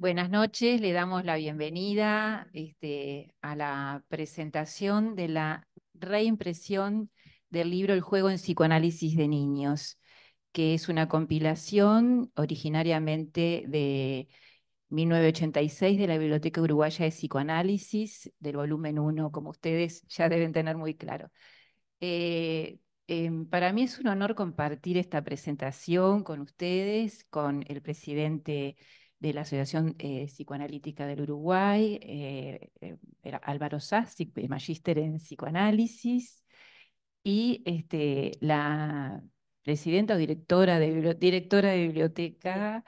Buenas noches, le damos la bienvenida este, a la presentación de la reimpresión del libro El juego en psicoanálisis de niños, que es una compilación originariamente de 1986 de la Biblioteca Uruguaya de Psicoanálisis, del volumen 1, como ustedes ya deben tener muy claro. Eh, em, para mí es un honor compartir esta presentación con ustedes, con el presidente de la Asociación eh, Psicoanalítica del Uruguay, eh, eh, era Álvaro Sá, magíster en psicoanálisis, y este, la presidenta o directora de, directora de biblioteca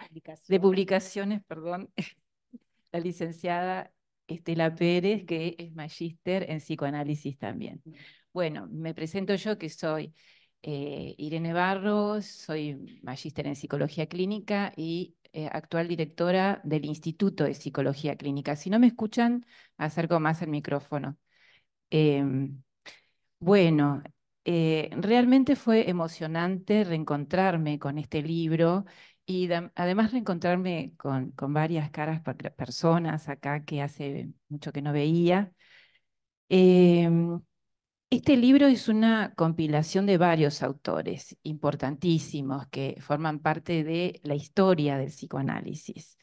de publicaciones, perdón, la licenciada Estela Pérez, que es magíster en psicoanálisis también. Mm. Bueno, me presento yo que soy Irene Barros, soy magíster en psicología clínica y eh, actual directora del Instituto de Psicología Clínica. Si no me escuchan, acerco más el micrófono. Em, bueno, eh, realmente fue emocionante reencontrarme con este libro y además reencontrarme con, con varias caras, personas acá que hace mucho que no veía. Em, este libro es una compilación de varios autores importantísimos que forman parte de la historia del psicoanálisis.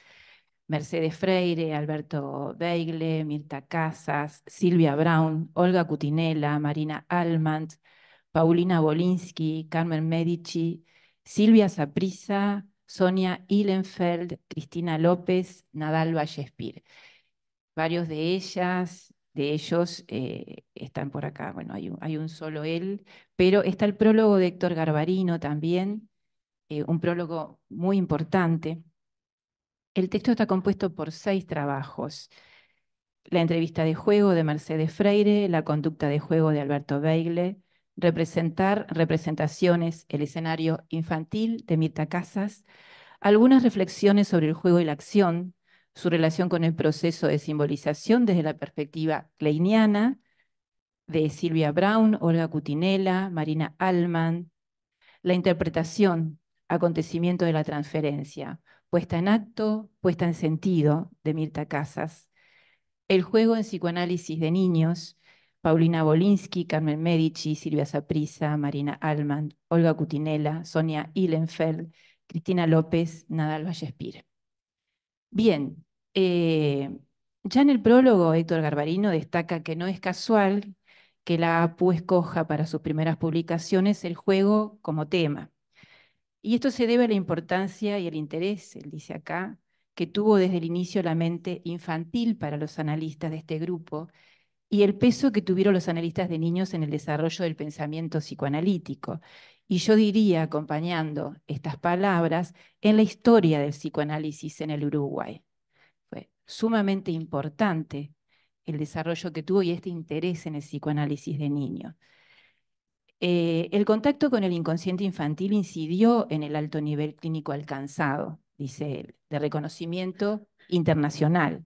Mercedes Freire, Alberto Beigle, Mirta Casas, Silvia Brown, Olga Cutinella, Marina Almant, Paulina Bolinsky, Carmen Medici, Silvia Saprisa, Sonia Illenfeld, Cristina López, Nadal Vallespir. Varios de ellas de ellos eh, están por acá, bueno, hay un, solo él, pero está el prólogo de Héctor Garbarino también, eh, un prólogo muy importante. El texto está compuesto por seis trabajos. La entrevista de juego de Mercedes Freire, la conducta de juego de Alberto Beigle, representar representaciones, el escenario infantil de Mirta Casas, algunas reflexiones sobre el juego y la acción su relación con el proceso de simbolización desde la perspectiva kleiniana de Silvia Brown, Olga Cutinella, Marina Alman, la interpretación, acontecimiento de la transferencia, puesta en acto, puesta en sentido, de Mirta Casas, el juego en psicoanálisis de niños, Paulina Bolinsky, Carmen Medici, Silvia Saprisa, Marina Alman, Olga Cutinella, Sonia Illenfeld, Cristina López, Nadal Vallespir. Bien, eh, ya en el prólogo, Héctor Garbarino destaca que no es casual que la APU escoja para sus primeras publicaciones el juego como tema. Y esto se debe a la importancia y el interés, él dice acá, que tuvo desde el inicio la mente infantil para los analistas de este grupo y el peso que tuvieron los analistas de niños en el desarrollo del pensamiento psicoanalítico. Y yo diría, acompañando estas palabras, en la historia del psicoanálisis en el Uruguay sumamente importante el desarrollo que tuvo y este interés en el psicoanálisis de niños. Eh, el contacto con el inconsciente infantil incidió en el alto nivel clínico alcanzado, dice él, de reconocimiento internacional.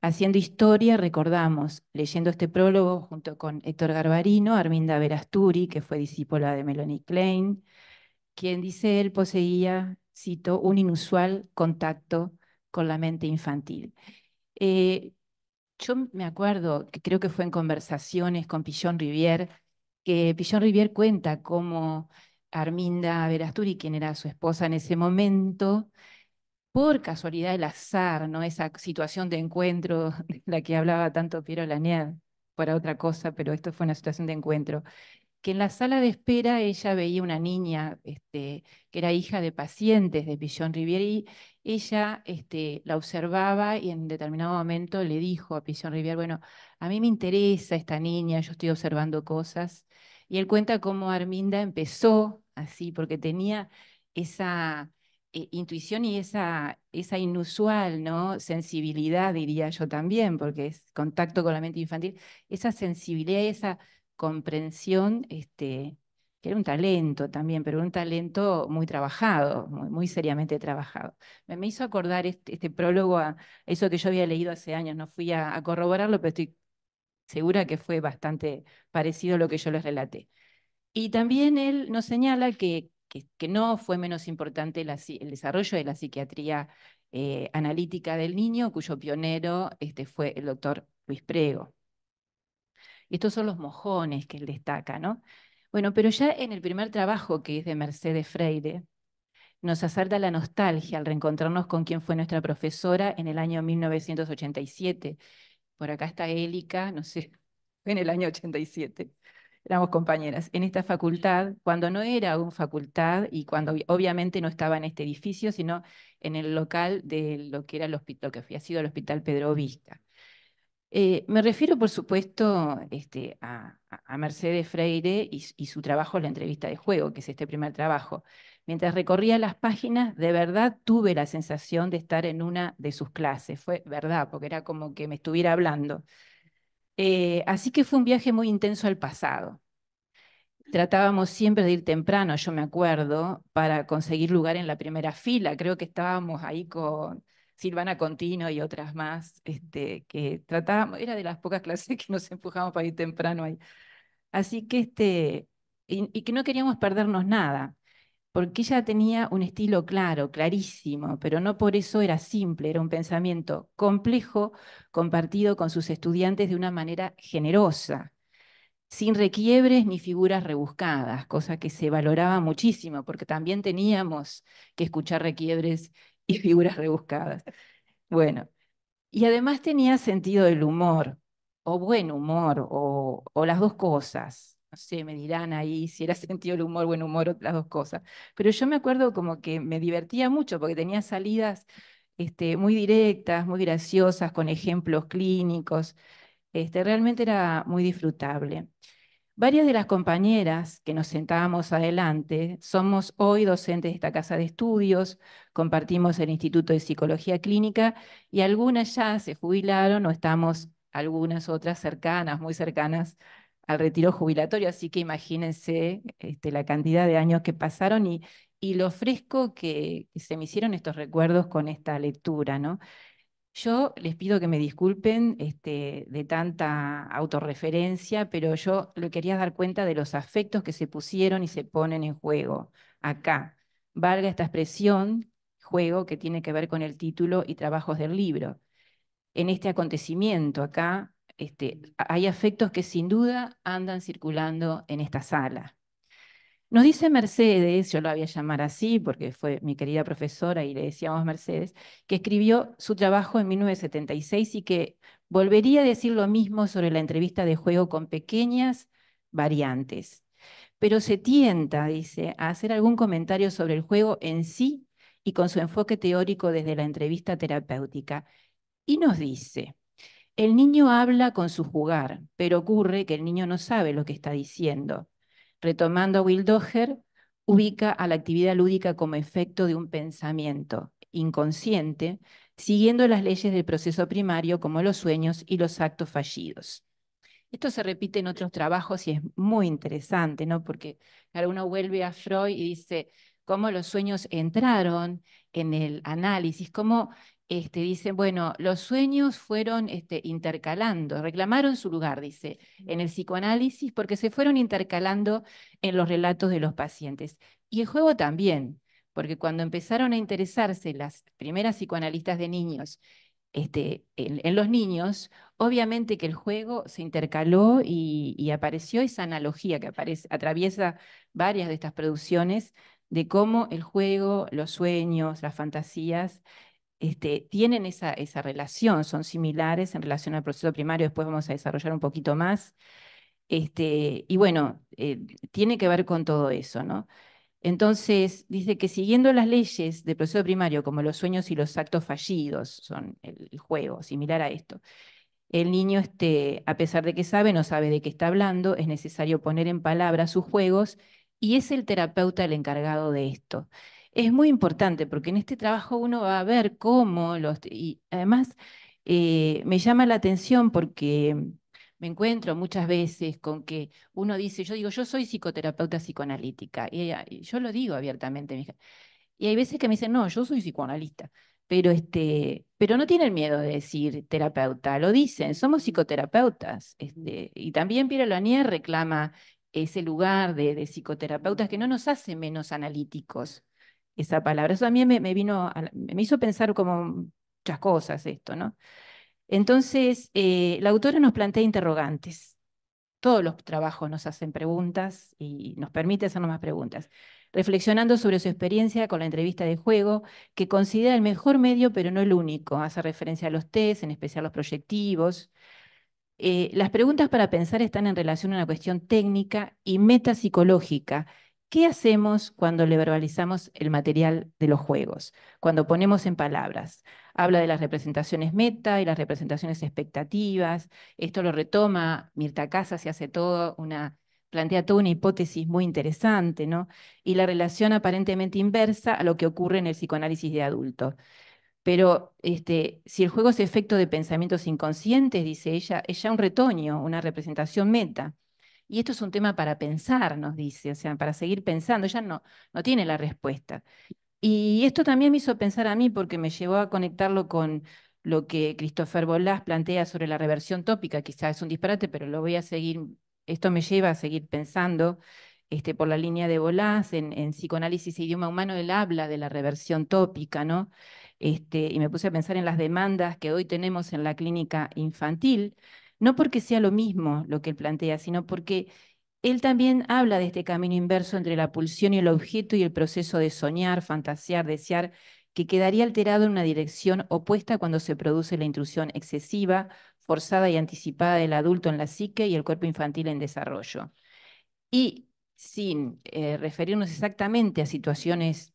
Haciendo historia, recordamos, leyendo este prólogo junto con Héctor Garbarino, Arminda Verasturi, que fue discípula de Melanie Klein, quien, dice él, poseía, cito, un inusual contacto con la mente infantil. Eh, yo me acuerdo, que creo que fue en conversaciones con Pillon Rivier, que Pillon Rivier cuenta cómo Arminda Verasturi, quien era su esposa en ese momento, por casualidad el azar, ¿no? esa situación de encuentro de la que hablaba tanto Piero Lanier, para otra cosa, pero esto fue una situación de encuentro, en la sala de espera ella veía una niña este, que era hija de pacientes de Pichón Rivier y ella este, la observaba y en determinado momento le dijo a Pichón Rivier bueno, a mí me interesa esta niña, yo estoy observando cosas. Y él cuenta cómo Arminda empezó así, porque tenía esa eh, intuición y esa, esa inusual ¿no? sensibilidad, diría yo también, porque es contacto con la mente infantil, esa sensibilidad, esa comprensión, este, que era un talento también, pero un talento muy trabajado, muy, seriamente trabajado. Me, hizo acordar este, este, prólogo a eso que yo había leído hace años, no fui a, corroborarlo, pero estoy segura que fue bastante parecido a lo que yo les relaté. Y también él nos señala que, no fue menos importante el desarrollo de la psiquiatría eh, analítica del niño, cuyo pionero este, fue el doctor Luis Prego. Y estos son los mojones que él destaca, ¿no? Bueno, pero ya en el primer trabajo, que es de Mercedes Freire, nos asalta la nostalgia al reencontrarnos con quien fue nuestra profesora en el año 1987. Por acá está Élica, no sé, en el año 87. Éramos compañeras en esta facultad, cuando no era una facultad y cuando obviamente no estaba en este edificio, sino en el local de lo que era el hospital, que había sido el Hospital Pedro Vista. Eh, me refiero, por supuesto, este, a, Mercedes Freire y, su trabajo, la entrevista de juego, que es este primer trabajo. Mientras recorría las páginas, de verdad tuve la sensación de estar en una de sus clases. Fue verdad, porque era como que me estuviera hablando. Eh, así que fue un viaje muy intenso al pasado. Tratábamos siempre de ir temprano, yo me acuerdo, para conseguir lugar en la primera fila. Creo que estábamos ahí con Silvana Contino y otras más, este, que tratábamos, era de las pocas clases que nos empujamos para ir temprano ahí. Así que este, y, y, que no queríamos perdernos nada, porque ella tenía un estilo claro, clarísimo, pero no por eso era simple, era un pensamiento complejo compartido con sus estudiantes de una manera generosa, sin requiebres ni figuras rebuscadas, cosa que se valoraba muchísimo, porque también teníamos que escuchar requiebres y figuras rebuscadas. Bueno, y además tenía sentido del humor, o buen humor, o, las dos cosas. No sé, me dirán ahí si era sentido del humor, buen humor, o las dos cosas. Pero yo me acuerdo como que me divertía mucho porque tenía salidas este, muy directas, muy graciosas, con ejemplos clínicos. Este, realmente era muy disfrutable. Varias de las compañeras que nos sentábamos adelante somos hoy docentes de esta casa de estudios, compartimos el Instituto de Psicología Clínica y algunas ya se jubilaron o estamos algunas otras cercanas, muy cercanas al retiro jubilatorio, así que imagínense este, la cantidad de años que pasaron y, lo fresco que, que se me hicieron estos recuerdos con esta lectura, ¿no? Yo les pido que me disculpen este, de tanta autorreferencia, pero yo le quería dar cuenta de los afectos que se pusieron y se ponen en juego acá. Valga esta expresión, juego, que tiene que ver con el título y trabajos del libro. En este acontecimiento acá este, hay afectos que sin duda andan circulando en esta sala. Nos dice Mercedes, yo lo voy a llamar así porque fue mi querida profesora y le decíamos Mercedes, que escribió su trabajo en 1976 y que volvería a decir lo mismo sobre la entrevista de juego con pequeñas variantes. Pero se tienta, dice, a hacer algún comentario sobre el juego en sí y con su enfoque teórico desde la entrevista terapéutica. Y nos dice, el niño habla con su jugar, pero ocurre que el niño no sabe lo que está diciendo Retomando a Will ubica a la actividad lúdica como efecto de un pensamiento inconsciente, siguiendo las leyes del proceso primario como los sueños y los actos fallidos. Esto se repite en otros trabajos y es muy interesante, ¿no? Porque alguno uno vuelve a Freud y dice cómo los sueños entraron en el análisis, cómo este, dicen, bueno, los sueños fueron este, intercalando, reclamaron su lugar, dice, en el psicoanálisis, porque se fueron intercalando en los relatos de los pacientes. Y el juego también, porque cuando empezaron a interesarse las primeras psicoanalistas de niños este, en, los niños, obviamente que el juego se intercaló y, apareció esa analogía que atraviesa varias de estas producciones de cómo el juego, los sueños, las fantasías este, tienen esa, relación, son similares en relación al proceso primario, después vamos a desarrollar un poquito más. Este, y bueno, eh, tiene que ver con todo eso, ¿no? Entonces, dice que siguiendo las leyes del proceso primario, como los sueños y los actos fallidos, son el, juego, similar a esto, el niño, este, a pesar de que sabe, no sabe de qué está hablando, es necesario poner en palabras sus juegos y es el terapeuta el encargado de esto es muy importante porque en este trabajo uno va a ver cómo los... Y además eh, me llama la atención porque me encuentro muchas veces con que uno dice, yo digo, yo soy psicoterapeuta psicoanalítica, y, yo lo digo abiertamente, y hay veces que me dicen, no, yo soy psicoanalista, pero, este, pero no tienen miedo de decir terapeuta, lo dicen, somos psicoterapeutas, este, y también Piero Lanier reclama ese lugar de, de, psicoterapeutas que no nos hace menos analíticos, esa palabra. Eso a mí me, vino, me hizo pensar como muchas cosas esto, ¿no? Entonces, eh, la autora nos plantea interrogantes. Todos los trabajos nos hacen preguntas y nos permite hacernos más preguntas. Reflexionando sobre su experiencia con la entrevista de juego, que considera el mejor medio, pero no el único. Hace referencia a los test, en especial los proyectivos. Eh, las preguntas para pensar están en relación a una cuestión técnica y metapsicológica ¿Qué hacemos cuando le verbalizamos el material de los juegos? Cuando ponemos en palabras. Habla de las representaciones meta y las representaciones expectativas. Esto lo retoma Mirta Casas y hace todo una plantea toda una hipótesis muy interesante, ¿no? Y la relación aparentemente inversa a lo que ocurre en el psicoanálisis de adulto. Pero este, si el juego es efecto de pensamientos inconscientes, dice ella, es ya un retoño, una representación meta. Y esto es un tema para pensar, nos dice, o sea, para seguir pensando, ella no, no tiene la respuesta. Y esto también me hizo pensar a mí porque me llevó a conectarlo con lo que Christopher Bolas plantea sobre la reversión tópica, quizás es un disparate, pero lo voy a seguir, esto me lleva a seguir pensando este, por la línea de Bolas en, psicoanálisis y e idioma humano, él habla de la reversión tópica, ¿no? Este, y me puse a pensar en las demandas que hoy tenemos en la clínica infantil, no porque sea lo mismo lo que él plantea, sino porque él también habla de este camino inverso entre la pulsión y el objeto y el proceso de soñar, fantasear, desear, que quedaría alterado en una dirección opuesta cuando se produce la intrusión excesiva, forzada y anticipada del adulto en la psique y el cuerpo infantil en desarrollo. Y sin eh, referirnos exactamente a situaciones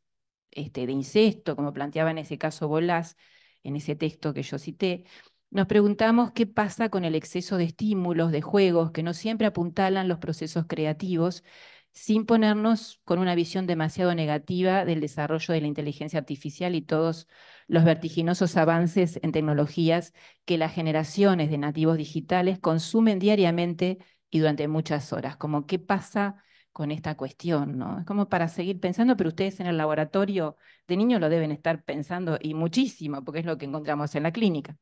este, de incesto, como planteaba en ese caso Bolas en ese texto que yo cité, nos preguntamos qué pasa con el exceso de estímulos, de juegos, que no siempre apuntalan los procesos creativos, sin ponernos con una visión demasiado negativa del desarrollo de la inteligencia artificial y todos los vertiginosos avances en tecnologías que las generaciones de nativos digitales consumen diariamente y durante muchas horas. Como qué pasa con esta cuestión, Es como para seguir pensando, pero ustedes en el laboratorio de niños lo deben estar pensando y muchísimo, porque es lo que encontramos en la clínica.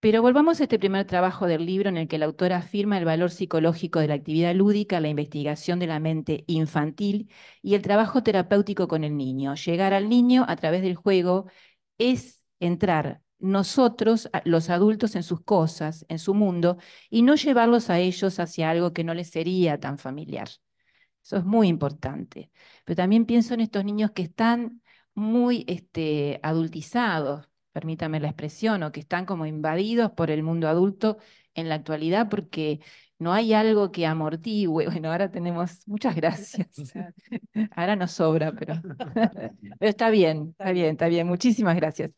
Pero volvamos a este primer trabajo del libro en el que la autora afirma el valor psicológico de la actividad lúdica, la investigación de la mente infantil y el trabajo terapéutico con el niño. Llegar al niño a través del juego es entrar nosotros, los adultos, en sus cosas, en su mundo, y no llevarlos a ellos hacia algo que no les sería tan familiar. Eso es muy importante. Pero también pienso en estos niños que están muy este, adultizados, permítame la expresión, o que están como invadidos por el mundo adulto en la actualidad porque no hay algo que amortigue. Bueno, ahora tenemos, muchas gracias. Ahora nos sobra, pero, pero está bien, está bien, está bien. Muchísimas gracias.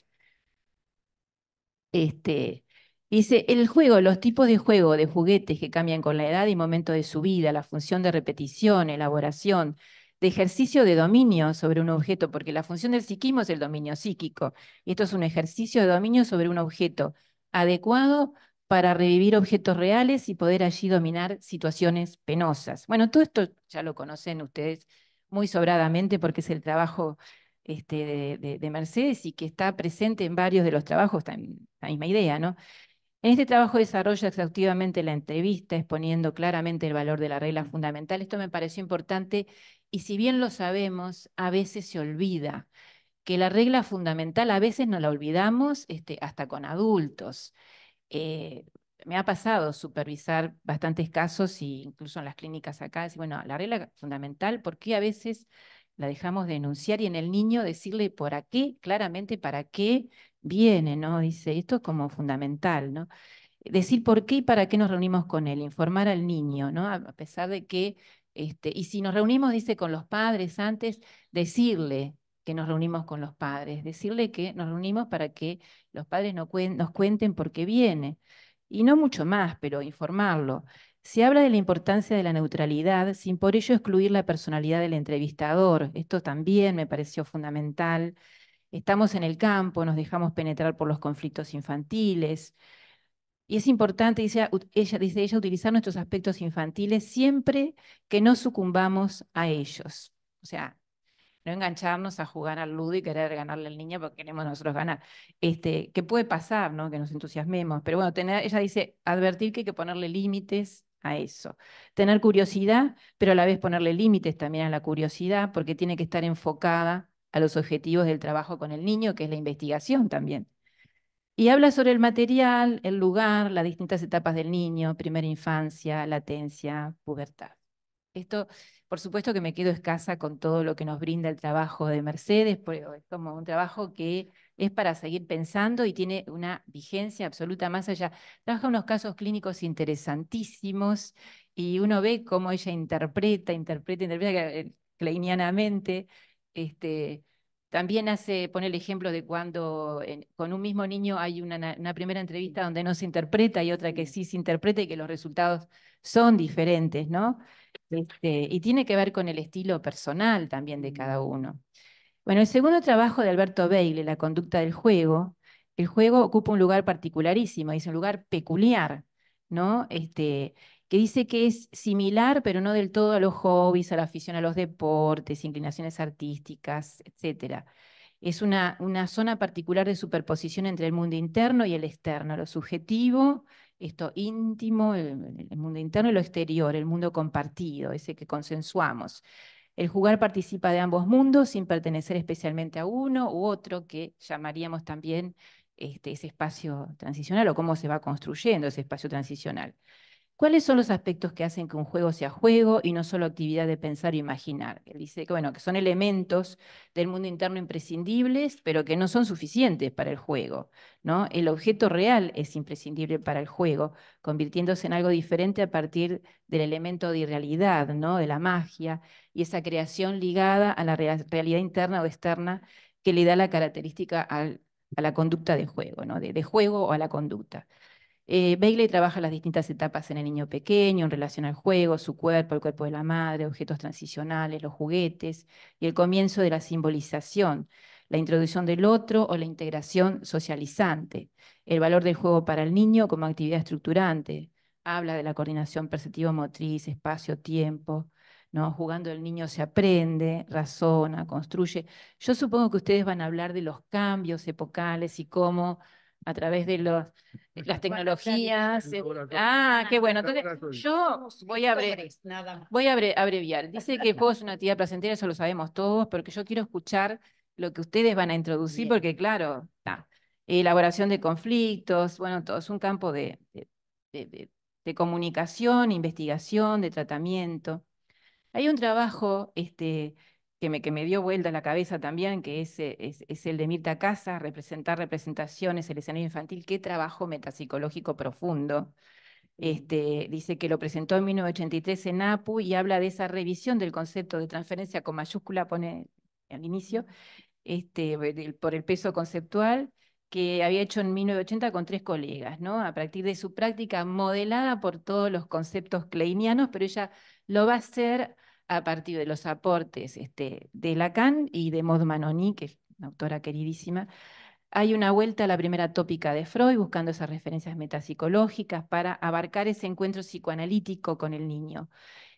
Este, dice, el juego, los tipos de juego, de juguetes que cambian con la edad y momento de su vida, la función de repetición, elaboración, de ejercicio de dominio sobre un objeto, porque la función del psiquismo es el dominio psíquico, y esto es un ejercicio de dominio sobre un objeto adecuado para revivir objetos reales y poder allí dominar situaciones penosas. Bueno, todo esto ya lo conocen ustedes muy sobradamente porque es el trabajo este, de, Mercedes y que está presente en varios de los trabajos, la misma idea, ¿no? En este trabajo desarrolla exhaustivamente la entrevista, exponiendo claramente el valor de la regla fundamental. Esto me pareció importante y si bien lo sabemos, a veces se olvida que la regla fundamental a veces no la olvidamos este, hasta con adultos. Eh, me ha pasado supervisar bastantes casos, y incluso en las clínicas acá, decir, bueno, la regla fundamental, ¿por qué a veces la dejamos denunciar y en el niño decirle por qué, claramente para qué viene, ¿no? Dice, esto es como fundamental, ¿no? Decir por qué y para qué nos reunimos con él, informar al niño, ¿no? A pesar de que este, y si nos reunimos, dice, con los padres antes, decirle que nos reunimos con los padres, decirle que nos reunimos para que los padres nos cuenten por qué viene. Y no mucho más, pero informarlo. Se habla de la importancia de la neutralidad sin por ello excluir la personalidad del entrevistador. Esto también me pareció fundamental. Estamos en el campo, nos dejamos penetrar por los conflictos infantiles, y es importante, dice ella, dice ella, utilizar nuestros aspectos infantiles siempre que no sucumbamos a ellos. O sea, no engancharnos a jugar al ludo y querer ganarle al niño porque queremos nosotros ganar. Este, que puede pasar, ¿no? Que nos entusiasmemos. Pero bueno, tener, ella dice advertir que hay que ponerle límites a eso. Tener curiosidad, pero a la vez ponerle límites también a la curiosidad, porque tiene que estar enfocada a los objetivos del trabajo con el niño, que es la investigación también. Y habla sobre el material, el lugar, las distintas etapas del niño, primera infancia, latencia, pubertad. Esto, por supuesto que me quedo escasa con todo lo que nos brinda el trabajo de Mercedes, pero pues, es como un trabajo que es para seguir pensando y tiene una vigencia absoluta más allá. Trabaja unos casos clínicos interesantísimos y uno ve cómo ella interpreta, interpreta, interpreta kleinianamente eh, este, también hace, pone el ejemplo de cuando con un mismo niño hay una, primera entrevista donde no se interpreta y otra que sí se interpreta y que los resultados son diferentes, ¿no? Este, y tiene que ver con el estilo personal también de cada mm. uno. Bueno, el segundo trabajo de Alberto Bailey, La conducta del juego, el juego ocupa un lugar particularísimo, es un lugar peculiar, ¿no? Este, que dice que es similar, pero no del todo a los hobbies, a la afición a los deportes, inclinaciones artísticas, etc. Es una, zona particular de superposición entre el mundo interno y el externo, lo subjetivo, esto íntimo, el, mundo interno y lo exterior, el mundo compartido, ese que consensuamos. El jugar participa de ambos mundos sin pertenecer especialmente a uno u otro, que llamaríamos también este, ese espacio transicional o cómo se va construyendo ese espacio transicional. ¿Cuáles son los aspectos que hacen que un juego sea juego y no solo actividad de pensar e imaginar? Él dice que, bueno, que son elementos del mundo interno imprescindibles, pero que no son suficientes para el juego. ¿no? El objeto real es imprescindible para el juego, convirtiéndose en algo diferente a partir del elemento de irrealidad, ¿no? de la magia, y esa creación ligada a la realidad interna o externa que le da la característica a la conducta de juego, ¿no? de juego o a la conducta. Eh, Bailey trabaja las distintas etapas en el niño pequeño, en relación al juego, su cuerpo, el cuerpo de la madre, objetos transicionales, los juguetes, y el comienzo de la simbolización, la introducción del otro o la integración socializante, el valor del juego para el niño como actividad estructurante, habla de la coordinación perceptivo-motriz, espacio-tiempo, Jugando el niño se aprende, razona, construye. Yo supongo que ustedes van a hablar de los cambios epocales y cómo a través de los, las tecnologías. Eh, ah, qué bueno. Entonces, yo voy a, voy a abreviar. Dice que es una actividad placentera, eso lo sabemos todos, porque yo quiero escuchar lo que ustedes van a introducir, porque claro, está. Elaboración de conflictos, bueno, todo es un campo de, de comunicación, investigación, de tratamiento. Hay un trabajo este, que me, dio vuelta en la cabeza también, que eh, es, es, el de Mirta Casas, representar representaciones, el escenario infantil, qué trabajo metapsicológico profundo. Este, dice que lo presentó en 1983 en APU y habla de esa revisión del concepto de transferencia con mayúscula, pone al inicio, este, por el peso conceptual que había hecho en 1980 con tres colegas, ¿no? A partir de su práctica modelada por todos los conceptos kleinianos, pero ella lo va a hacer a partir de los aportes este, de Lacan y de Maud Manoni, que es una autora queridísima, hay una vuelta a la primera tópica de Freud, buscando esas referencias metapsicológicas para abarcar ese encuentro psicoanalítico con el niño.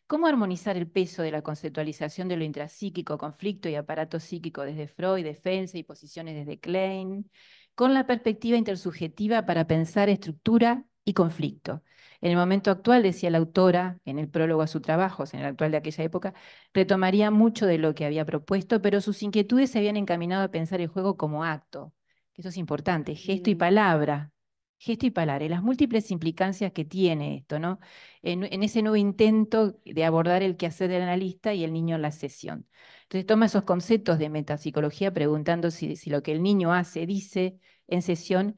¿Cómo armonizar el peso de la conceptualización de lo intrapsíquico, conflicto y aparato psíquico desde Freud, defensa y posiciones desde Klein, con la perspectiva intersubjetiva para pensar estructura y conflicto. En el momento actual, decía la autora, en el prólogo a su trabajo, en el actual de aquella época, retomaría mucho de lo que había propuesto, pero sus inquietudes se habían encaminado a pensar el juego como acto, que eso es importante, gesto y palabra, gesto y palabra, y las múltiples implicancias que tiene esto, ¿no? En, ese nuevo intento de abordar el quehacer del analista y el niño en la sesión. Entonces toma esos conceptos de metapsicología preguntando si lo que el niño hace, dice en sesión,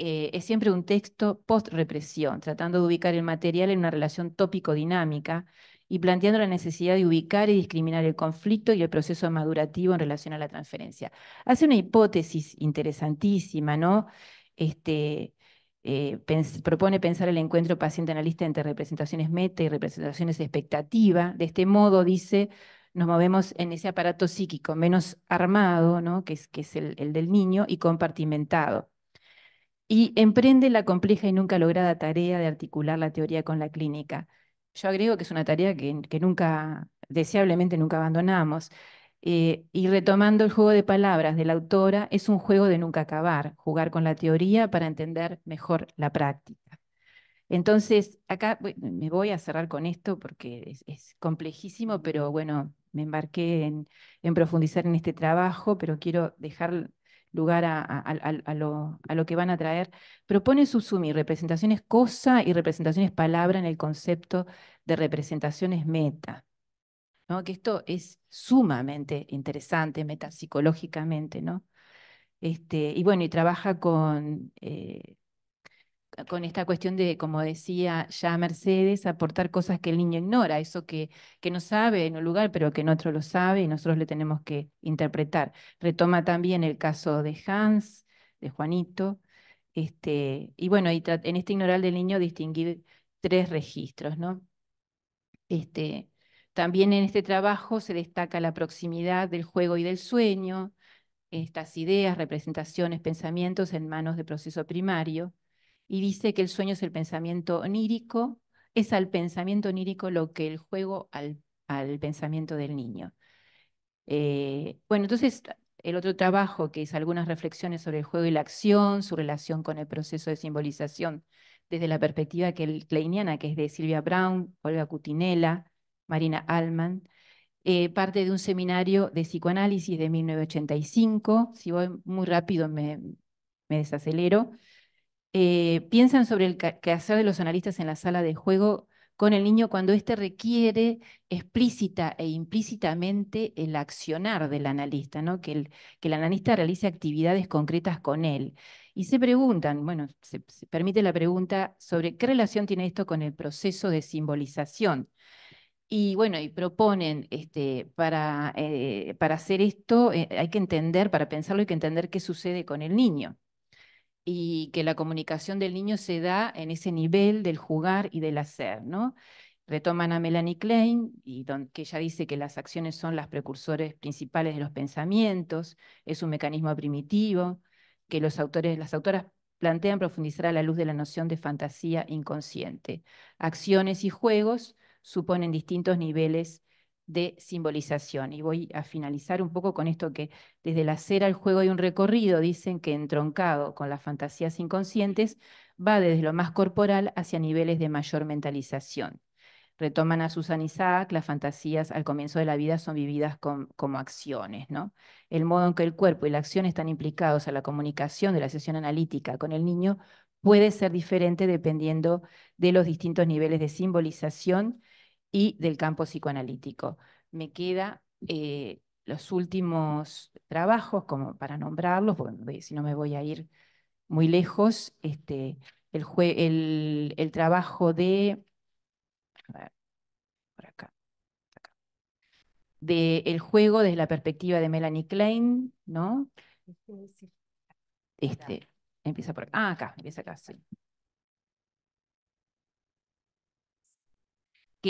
eh, es siempre un texto post-represión, tratando de ubicar el material en una relación tópico-dinámica y planteando la necesidad de ubicar y discriminar el conflicto y el proceso madurativo en relación a la transferencia. Hace una hipótesis interesantísima, ¿no? Este, eh, propone pensar el encuentro paciente-analista entre representaciones meta y representaciones expectativa. De este modo, dice, nos movemos en ese aparato psíquico menos armado, ¿no? que es, el del niño, y compartimentado y emprende la compleja y nunca lograda tarea de articular la teoría con la clínica. Yo agrego que es una tarea que, nunca, deseablemente nunca abandonamos. Eh, y retomando el juego de palabras de la autora, es un juego de nunca acabar, jugar con la teoría para entender mejor la práctica. Entonces, acá me voy a cerrar con esto porque es, complejísimo, pero bueno, me embarqué en profundizar en este trabajo, pero quiero dejar lugar a, lo, que van a traer, propone subsumir representaciones cosa y representaciones palabra en el concepto de representaciones meta. ¿no? Que esto es sumamente interesante metapsicológicamente, ¿no? Este, y bueno, y trabaja con eh, con esta cuestión de, como decía ya Mercedes, aportar cosas que el niño ignora, eso que, que no sabe en un lugar, pero que en otro lo sabe y nosotros le tenemos que interpretar. Retoma también el caso de Hans, de Juanito, este, y bueno, en este ignoral del niño distinguir tres registros, ¿no? Este, también en este trabajo se destaca la proximidad del juego y del sueño, estas ideas, representaciones, pensamientos en manos de proceso primario, y dice que el sueño es el pensamiento onírico, es al pensamiento onírico lo que el juego al, pensamiento del niño. Eh, bueno, entonces el otro trabajo, que es algunas reflexiones sobre el juego y la acción, su relación con el proceso de simbolización desde la perspectiva que kleiniana, que es de Silvia Brown, Olga Cutinella, Marina Allman, eh, parte de un seminario de psicoanálisis de 1985. Si voy muy rápido me desacelero. Eh, piensan sobre el quehacer de los analistas en la sala de juego con el niño cuando éste requiere explícita e implícitamente el accionar del analista, que, el, analista realice actividades concretas con él. Y se preguntan, bueno, se, permite la pregunta sobre qué relación tiene esto con el proceso de simbolización. Y bueno, y proponen este, eh, para, hacer esto, eh, hay que entender, para pensarlo hay que entender qué sucede con el niño y que la comunicación del niño se da en ese nivel del jugar y del hacer, ¿no? Retoman a Melanie Klein, y que ella dice que las acciones son las precursores principales de los pensamientos, es un mecanismo primitivo, que los autores, las autoras plantean profundizar a la luz de la noción de fantasía inconsciente. Acciones y juegos suponen distintos niveles de simbolización. Y voy a finalizar un poco con esto que desde la cera al juego hay un recorrido, dicen que entroncado con las fantasías inconscientes, va desde lo más corporal hacia niveles de mayor mentalización. Retoman a Susan Isaac, las fantasías al comienzo de la vida son vividas como acciones. ¿no? El modo en que el cuerpo y la acción están implicados a la comunicación de la sesión analítica con el niño puede ser diferente dependiendo de los distintos niveles de simbolización y del campo psicoanalítico. Me queda eh, los últimos trabajos, como para nombrarlos, porque si no me voy a ir muy lejos, este, el, el, trabajo de... por acá, de el juego desde la perspectiva de Melanie Klein, ¿no? Este, empieza por acá. Ah, acá, empieza acá, sí.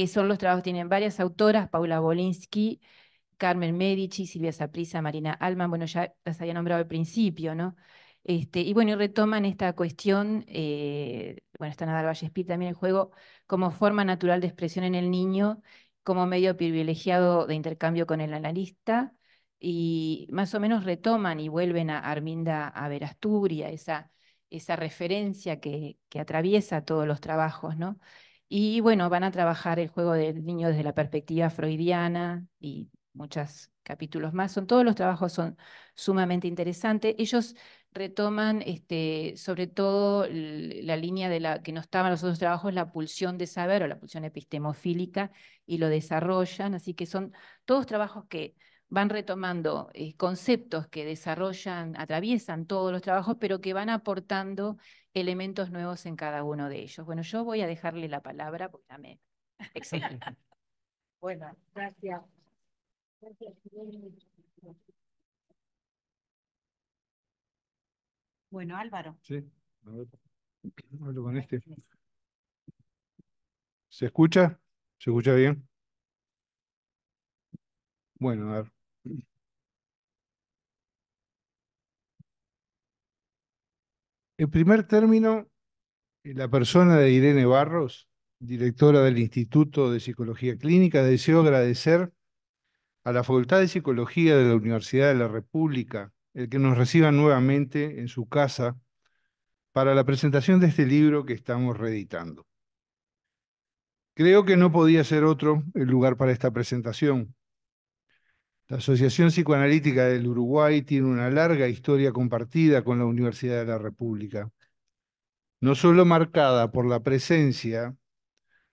que son los trabajos, tienen varias autoras, Paula Bolinsky, Carmen Medici, Silvia Saprisa, Marina Alman, bueno, ya las había nombrado al principio, ¿no? Este, y bueno, retoman esta cuestión, eh, bueno, está Nadal Vallespir también el juego, como forma natural de expresión en el niño, como medio privilegiado de intercambio con el analista, y más o menos retoman y vuelven a Arminda a Verasturia, esa, esa referencia que, que atraviesa todos los trabajos, ¿no? Y bueno, van a trabajar el juego del niño desde la perspectiva freudiana y muchos capítulos más. Son, todos los trabajos son sumamente interesantes. Ellos retoman este, sobre todo la línea de la que nos estaban los otros trabajos, la pulsión de saber o la pulsión epistemofílica, y lo desarrollan. Así que son todos trabajos que van retomando eh, conceptos que desarrollan, atraviesan todos los trabajos, pero que van aportando elementos nuevos en cada uno de ellos. Bueno, yo voy a dejarle la palabra porque ya me excelente bueno, gracias. Bueno, Álvaro. Sí, a Hablo con este. ¿Se escucha? ¿Se escucha bien? Bueno, a ver. En primer término, la persona de Irene Barros, directora del Instituto de Psicología Clínica, deseo agradecer a la Facultad de Psicología de la Universidad de la República el que nos reciba nuevamente en su casa para la presentación de este libro que estamos reeditando. Creo que no podía ser otro el lugar para esta presentación, la Asociación Psicoanalítica del Uruguay tiene una larga historia compartida con la Universidad de la República, no solo marcada por la presencia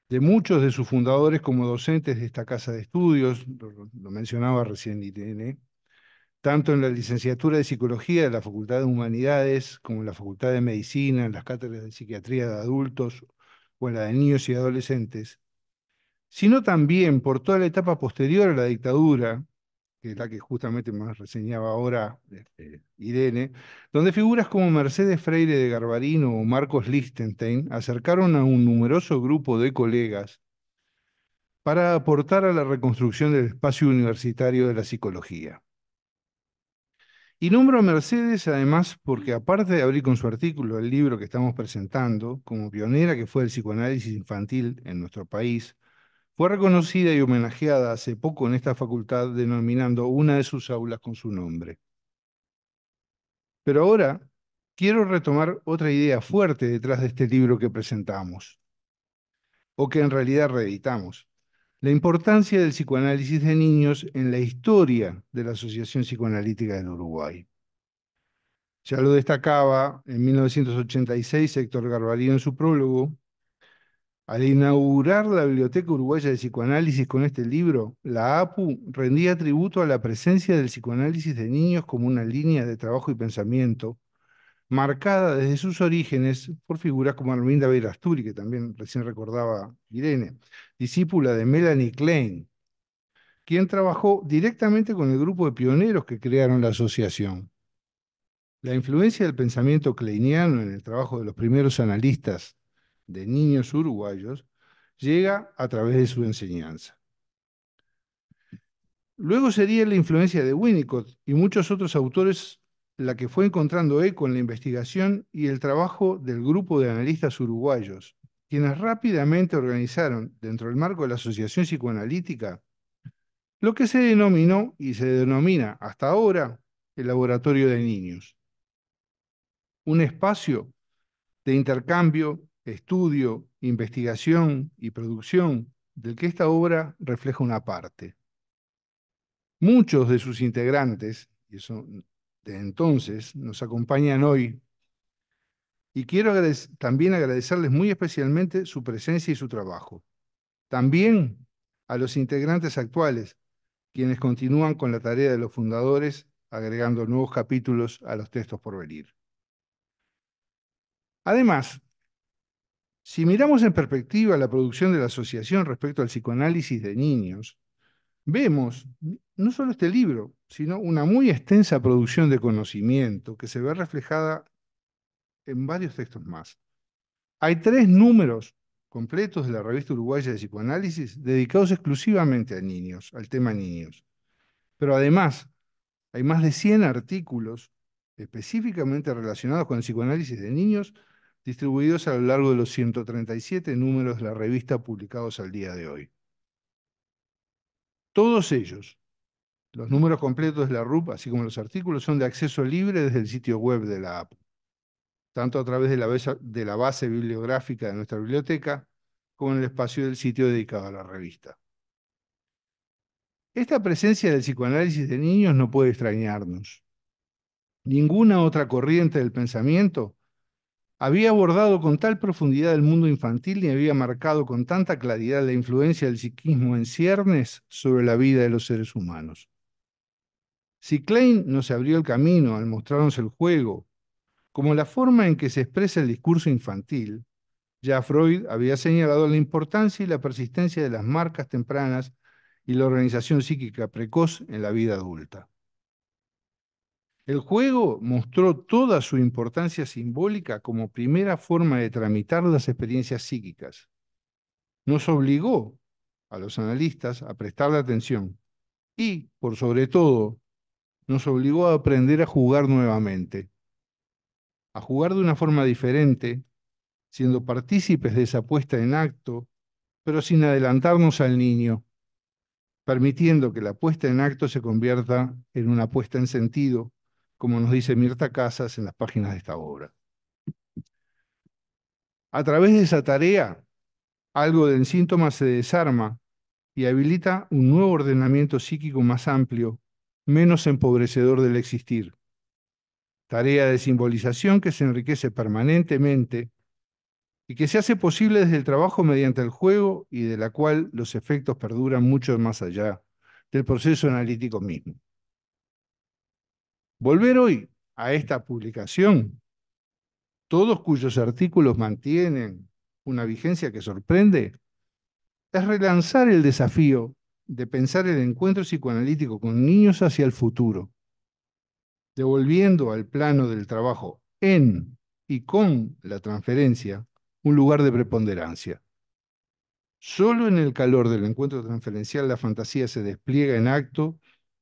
de muchos de sus fundadores como docentes de esta casa de estudios, lo, mencionaba recién Irene, tanto en la licenciatura de Psicología de la Facultad de Humanidades como en la Facultad de Medicina, en las cátedras de Psiquiatría de Adultos o en la de Niños y Adolescentes, sino también por toda la etapa posterior a la dictadura, que es la que justamente más reseñaba ahora este, Irene, donde figuras como Mercedes Freire de Garbarino o Marcos Lichtenstein acercaron a un numeroso grupo de colegas para aportar a la reconstrucción del espacio universitario de la psicología. Y nombro a Mercedes además porque aparte de abrir con su artículo el libro que estamos presentando, como pionera que fue el psicoanálisis infantil en nuestro país, fue reconocida y homenajeada hace poco en esta facultad denominando una de sus aulas con su nombre. Pero ahora quiero retomar otra idea fuerte detrás de este libro que presentamos, o que en realidad reeditamos, la importancia del psicoanálisis de niños en la historia de la Asociación Psicoanalítica del Uruguay. Ya lo destacaba en 1986 Héctor Garbalío en su prólogo, al inaugurar la Biblioteca Uruguaya de Psicoanálisis con este libro, la APU rendía tributo a la presencia del psicoanálisis de niños como una línea de trabajo y pensamiento, marcada desde sus orígenes por figuras como Arminda asturi que también recién recordaba Irene, discípula de Melanie Klein, quien trabajó directamente con el grupo de pioneros que crearon la asociación. La influencia del pensamiento kleiniano en el trabajo de los primeros analistas de niños uruguayos llega a través de su enseñanza. Luego sería la influencia de Winnicott y muchos otros autores la que fue encontrando eco en la investigación y el trabajo del grupo de analistas uruguayos, quienes rápidamente organizaron, dentro del marco de la Asociación Psicoanalítica, lo que se denominó y se denomina hasta ahora el Laboratorio de Niños. Un espacio de intercambio, estudio, investigación y producción del que esta obra refleja una parte. Muchos de sus integrantes, y de entonces, nos acompañan hoy, y quiero también agradecerles muy especialmente su presencia y su trabajo. También a los integrantes actuales, quienes continúan con la tarea de los fundadores, agregando nuevos capítulos a los textos por venir. Además, si miramos en perspectiva la producción de la asociación respecto al psicoanálisis de niños, vemos no solo este libro, sino una muy extensa producción de conocimiento que se ve reflejada en varios textos más. Hay tres números completos de la revista uruguaya de psicoanálisis dedicados exclusivamente a niños, al tema niños. Pero además, hay más de 100 artículos específicamente relacionados con el psicoanálisis de niños distribuidos a lo largo de los 137 números de la revista publicados al día de hoy. Todos ellos, los números completos de la RUP, así como los artículos, son de acceso libre desde el sitio web de la app, tanto a través de la, base, de la base bibliográfica de nuestra biblioteca, como en el espacio del sitio dedicado a la revista. Esta presencia del psicoanálisis de niños no puede extrañarnos. Ninguna otra corriente del pensamiento había abordado con tal profundidad el mundo infantil y había marcado con tanta claridad la influencia del psiquismo en ciernes sobre la vida de los seres humanos. Si Klein nos abrió el camino al mostrarnos el juego como la forma en que se expresa el discurso infantil, ya Freud había señalado la importancia y la persistencia de las marcas tempranas y la organización psíquica precoz en la vida adulta. El juego mostró toda su importancia simbólica como primera forma de tramitar las experiencias psíquicas. Nos obligó a los analistas a prestarle atención y, por sobre todo, nos obligó a aprender a jugar nuevamente, a jugar de una forma diferente, siendo partícipes de esa puesta en acto, pero sin adelantarnos al niño, permitiendo que la puesta en acto se convierta en una puesta en sentido, como nos dice Mirta Casas en las páginas de esta obra. A través de esa tarea, algo del síntoma se desarma y habilita un nuevo ordenamiento psíquico más amplio, menos empobrecedor del existir. Tarea de simbolización que se enriquece permanentemente y que se hace posible desde el trabajo mediante el juego y de la cual los efectos perduran mucho más allá del proceso analítico mismo. Volver hoy a esta publicación, todos cuyos artículos mantienen una vigencia que sorprende, es relanzar el desafío de pensar el encuentro psicoanalítico con niños hacia el futuro, devolviendo al plano del trabajo en y con la transferencia un lugar de preponderancia. Solo en el calor del encuentro transferencial la fantasía se despliega en acto,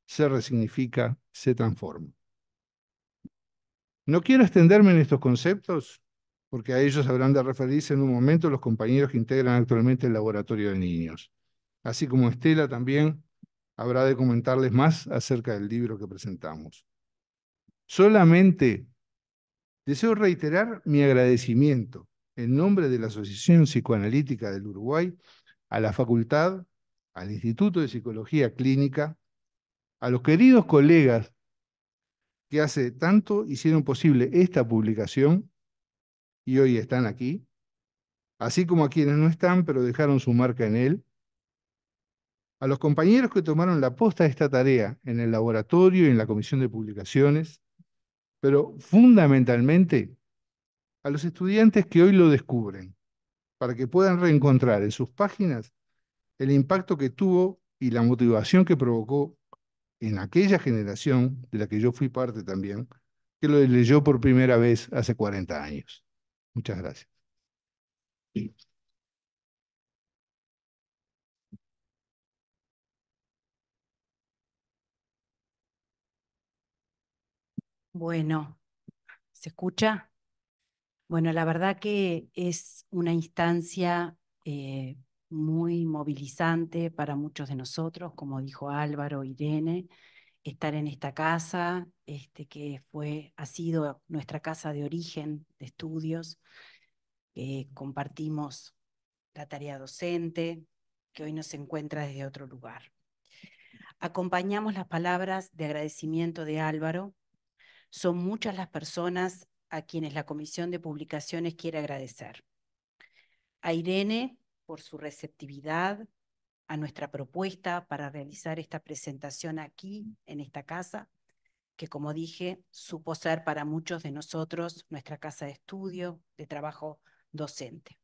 se resignifica, se transforma. No quiero extenderme en estos conceptos, porque a ellos habrán de referirse en un momento los compañeros que integran actualmente el laboratorio de niños, así como Estela también habrá de comentarles más acerca del libro que presentamos. Solamente deseo reiterar mi agradecimiento en nombre de la Asociación Psicoanalítica del Uruguay a la facultad, al Instituto de Psicología Clínica, a los queridos colegas que hace tanto hicieron posible esta publicación y hoy están aquí, así como a quienes no están pero dejaron su marca en él, a los compañeros que tomaron la posta de esta tarea en el laboratorio y en la comisión de publicaciones, pero fundamentalmente a los estudiantes que hoy lo descubren, para que puedan reencontrar en sus páginas el impacto que tuvo y la motivación que provocó en aquella generación, de la que yo fui parte también, que lo leyó por primera vez hace 40 años. Muchas gracias. Bueno, ¿se escucha? Bueno, la verdad que es una instancia eh, muy movilizante para muchos de nosotros, como dijo Álvaro, Irene, estar en esta casa, este, que fue, ha sido nuestra casa de origen de estudios, que eh, compartimos la tarea docente, que hoy nos encuentra desde otro lugar. Acompañamos las palabras de agradecimiento de Álvaro. Son muchas las personas a quienes la Comisión de Publicaciones quiere agradecer. A Irene, por su receptividad a nuestra propuesta para realizar esta presentación aquí, en esta casa, que como dije, supo ser para muchos de nosotros nuestra casa de estudio, de trabajo docente.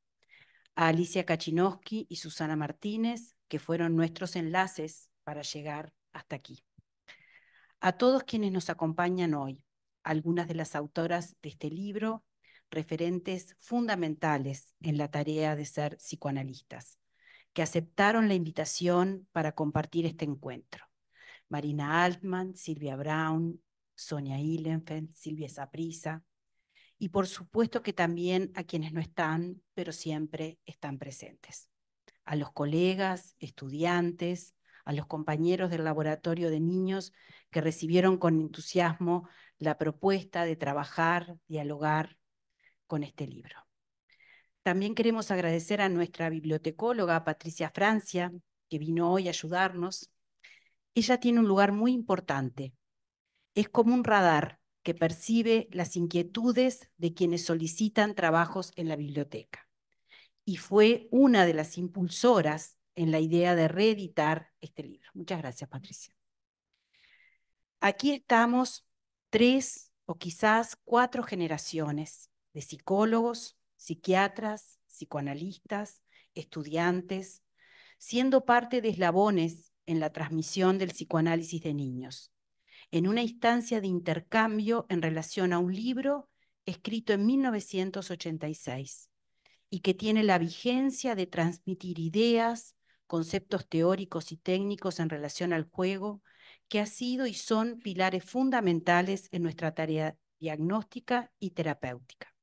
A Alicia Kachinowski y Susana Martínez, que fueron nuestros enlaces para llegar hasta aquí. A todos quienes nos acompañan hoy, algunas de las autoras de este libro referentes fundamentales en la tarea de ser psicoanalistas, que aceptaron la invitación para compartir este encuentro. Marina Altman, Silvia Brown, Sonia Ilenfeld, Silvia Saprisa, y por supuesto que también a quienes no están, pero siempre están presentes. A los colegas, estudiantes, a los compañeros del laboratorio de niños que recibieron con entusiasmo la propuesta de trabajar, dialogar con este libro. También queremos agradecer a nuestra bibliotecóloga Patricia Francia, que vino hoy a ayudarnos. Ella tiene un lugar muy importante. Es como un radar que percibe las inquietudes de quienes solicitan trabajos en la biblioteca. Y fue una de las impulsoras en la idea de reeditar este libro. Muchas gracias, Patricia. Aquí estamos tres o quizás cuatro generaciones de psicólogos, psiquiatras, psicoanalistas, estudiantes, siendo parte de eslabones en la transmisión del psicoanálisis de niños, en una instancia de intercambio en relación a un libro escrito en 1986 y que tiene la vigencia de transmitir ideas, conceptos teóricos y técnicos en relación al juego, que ha sido y son pilares fundamentales en nuestra tarea diagnóstica y terapéutica.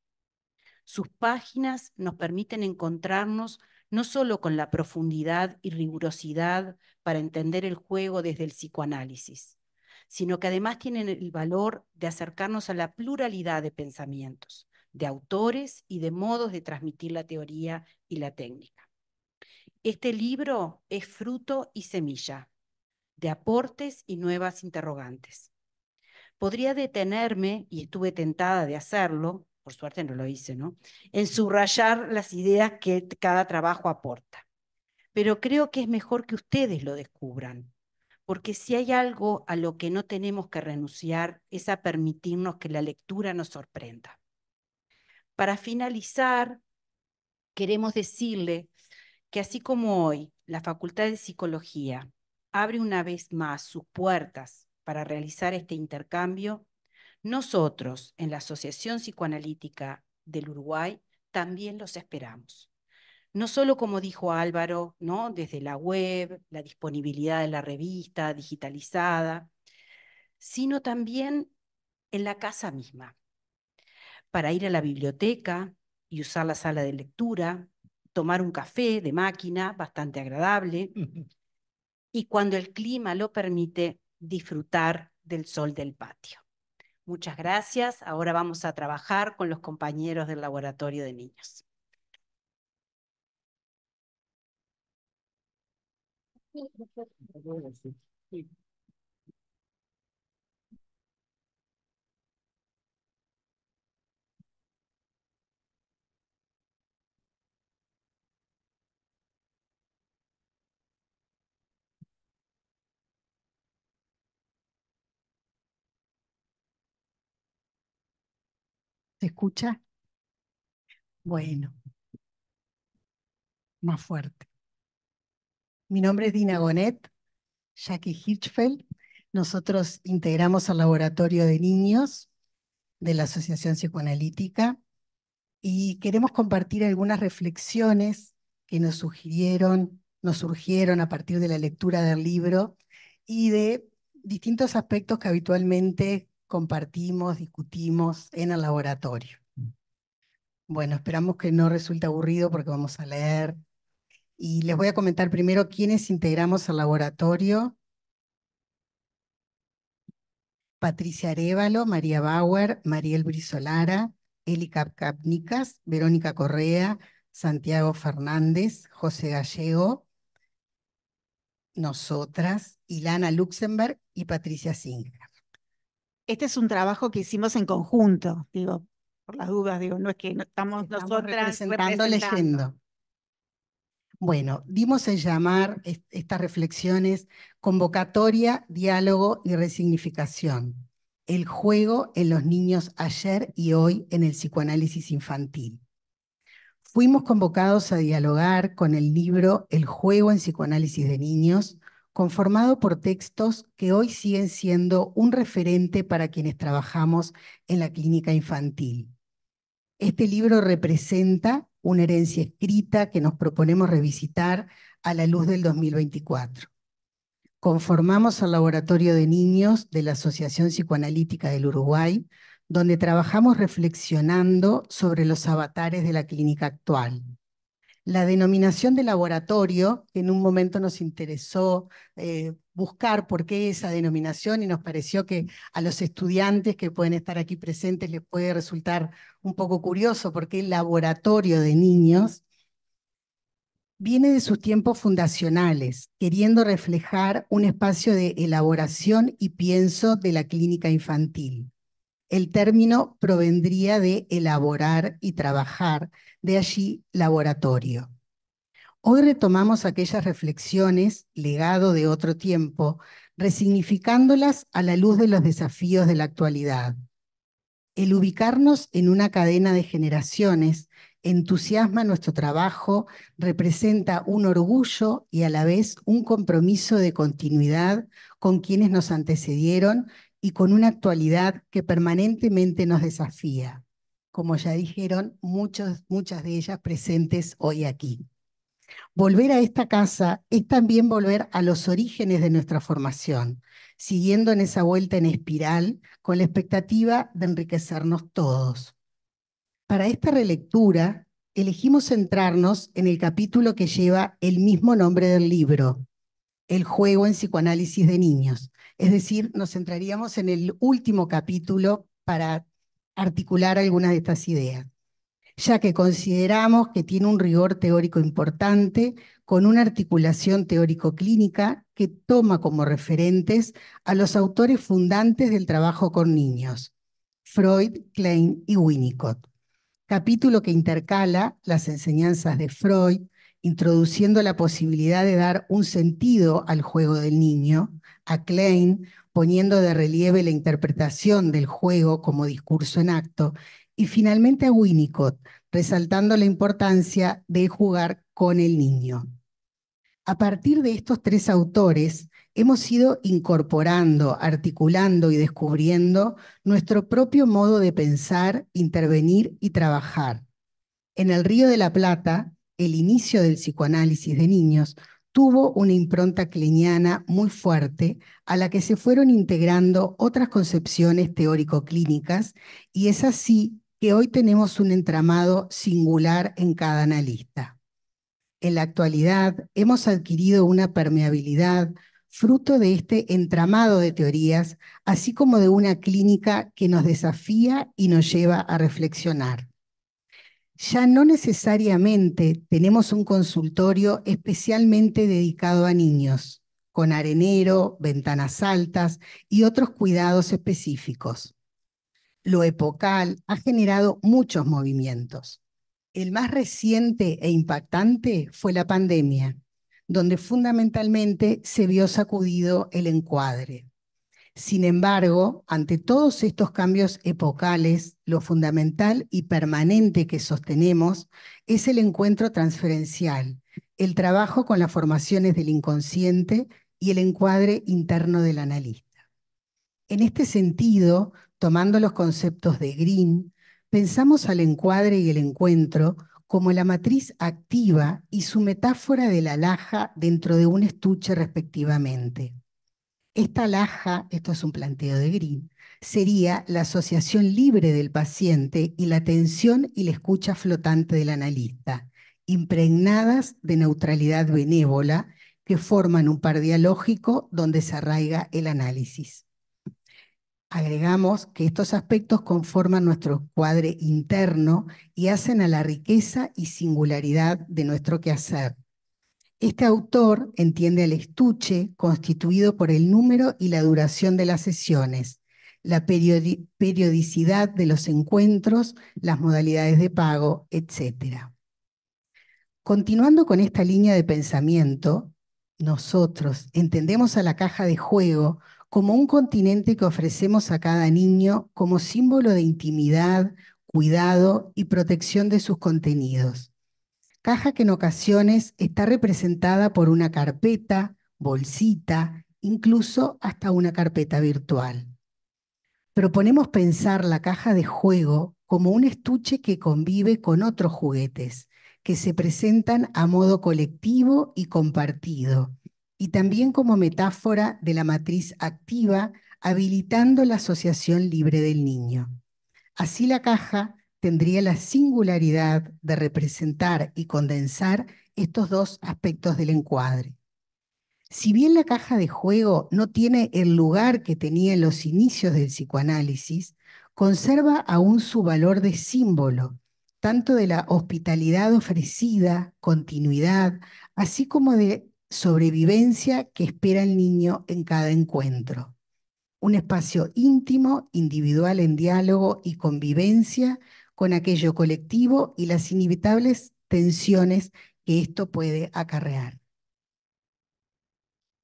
Sus páginas nos permiten encontrarnos no solo con la profundidad y rigurosidad para entender el juego desde el psicoanálisis, sino que además tienen el valor de acercarnos a la pluralidad de pensamientos, de autores y de modos de transmitir la teoría y la técnica. Este libro es fruto y semilla de aportes y nuevas interrogantes. Podría detenerme, y estuve tentada de hacerlo, por suerte no lo hice, ¿no? En subrayar las ideas que cada trabajo aporta. Pero creo que es mejor que ustedes lo descubran, porque si hay algo a lo que no tenemos que renunciar es a permitirnos que la lectura nos sorprenda. Para finalizar, queremos decirle que así como hoy la Facultad de Psicología abre una vez más sus puertas para realizar este intercambio, nosotros, en la Asociación Psicoanalítica del Uruguay, también los esperamos. No solo como dijo Álvaro, ¿no? desde la web, la disponibilidad de la revista digitalizada, sino también en la casa misma, para ir a la biblioteca y usar la sala de lectura, tomar un café de máquina bastante agradable y cuando el clima lo permite, disfrutar del sol del patio. Muchas gracias. Ahora vamos a trabajar con los compañeros del laboratorio de niños. escucha? Bueno, más fuerte. Mi nombre es Dina Gonet, Jackie Hirschfeld. Nosotros integramos al laboratorio de niños de la Asociación Psicoanalítica y queremos compartir algunas reflexiones que nos sugirieron, nos surgieron a partir de la lectura del libro y de distintos aspectos que habitualmente compartimos, discutimos en el laboratorio. Mm. Bueno, esperamos que no resulte aburrido porque vamos a leer. Y les voy a comentar primero quiénes integramos al laboratorio. Patricia Arévalo, María Bauer, Mariel Brizolara, Eli Capnicas, Verónica Correa, Santiago Fernández, José Gallego, nosotras, Ilana Luxemburg y Patricia Singra este es un trabajo que hicimos en conjunto, digo, por las dudas, digo, no es que no, estamos, nosotras representando, leyendo. Bueno, dimos en llamar estas reflexiones convocatoria, diálogo y resignificación. El juego en los niños ayer y hoy en el psicoanálisis infantil. Fuimos convocados a dialogar con el libro El juego en psicoanálisis de niños, conformado por textos que hoy siguen siendo un referente para quienes trabajamos en la clínica infantil. Este libro representa una herencia escrita que nos proponemos revisitar a la luz del 2024. Conformamos el Laboratorio de Niños de la Asociación Psicoanalítica del Uruguay, donde trabajamos reflexionando sobre los avatares de la clínica actual la denominación de laboratorio, que en un momento nos interesó eh, buscar por qué esa denominación y nos pareció que a los estudiantes que pueden estar aquí presentes les puede resultar un poco curioso porque el laboratorio de niños, viene de sus tiempos fundacionales, queriendo reflejar un espacio de elaboración y pienso de la clínica infantil. El término provendría de elaborar y trabajar, de allí laboratorio. Hoy retomamos aquellas reflexiones, legado de otro tiempo, resignificándolas a la luz de los desafíos de la actualidad. El ubicarnos en una cadena de generaciones entusiasma nuestro trabajo, representa un orgullo y a la vez un compromiso de continuidad con quienes nos antecedieron y con una actualidad que permanentemente nos desafía, como ya dijeron muchas de ellas presentes hoy aquí. Volver a esta casa es también volver a los orígenes de nuestra formación, siguiendo en esa vuelta en espiral con la expectativa de enriquecernos todos. Para esta relectura, elegimos centrarnos en el capítulo que lleva el mismo nombre del libro, El juego en psicoanálisis de niños, es decir, nos centraríamos en el último capítulo para articular algunas de estas ideas, ya que consideramos que tiene un rigor teórico importante con una articulación teórico-clínica que toma como referentes a los autores fundantes del trabajo con niños, Freud, Klein y Winnicott. Capítulo que intercala las enseñanzas de Freud, introduciendo la posibilidad de dar un sentido al juego del niño, a Klein poniendo de relieve la interpretación del juego como discurso en acto, y finalmente a Winnicott, resaltando la importancia de jugar con el niño. A partir de estos tres autores, hemos ido incorporando, articulando y descubriendo nuestro propio modo de pensar, intervenir y trabajar. En el Río de la Plata, el inicio del psicoanálisis de niños tuvo una impronta cliniana muy fuerte a la que se fueron integrando otras concepciones teórico-clínicas y es así que hoy tenemos un entramado singular en cada analista. En la actualidad hemos adquirido una permeabilidad fruto de este entramado de teorías, así como de una clínica que nos desafía y nos lleva a reflexionar ya no necesariamente tenemos un consultorio especialmente dedicado a niños, con arenero, ventanas altas y otros cuidados específicos. Lo epocal ha generado muchos movimientos. El más reciente e impactante fue la pandemia, donde fundamentalmente se vio sacudido el encuadre. Sin embargo, ante todos estos cambios epocales, lo fundamental y permanente que sostenemos es el encuentro transferencial, el trabajo con las formaciones del inconsciente y el encuadre interno del analista. En este sentido, tomando los conceptos de Green, pensamos al encuadre y el encuentro como la matriz activa y su metáfora de la laja dentro de un estuche respectivamente. Esta laja, esto es un planteo de Green, sería la asociación libre del paciente y la atención y la escucha flotante del analista, impregnadas de neutralidad benévola que forman un par dialógico donde se arraiga el análisis. Agregamos que estos aspectos conforman nuestro cuadre interno y hacen a la riqueza y singularidad de nuestro quehacer, este autor entiende al estuche constituido por el número y la duración de las sesiones, la periodicidad de los encuentros, las modalidades de pago, etc. Continuando con esta línea de pensamiento, nosotros entendemos a la caja de juego como un continente que ofrecemos a cada niño como símbolo de intimidad, cuidado y protección de sus contenidos caja que en ocasiones está representada por una carpeta, bolsita, incluso hasta una carpeta virtual. Proponemos pensar la caja de juego como un estuche que convive con otros juguetes, que se presentan a modo colectivo y compartido, y también como metáfora de la matriz activa, habilitando la asociación libre del niño. Así la caja tendría la singularidad de representar y condensar estos dos aspectos del encuadre. Si bien la caja de juego no tiene el lugar que tenía en los inicios del psicoanálisis, conserva aún su valor de símbolo, tanto de la hospitalidad ofrecida, continuidad, así como de sobrevivencia que espera el niño en cada encuentro. Un espacio íntimo, individual en diálogo y convivencia con aquello colectivo y las inevitables tensiones que esto puede acarrear.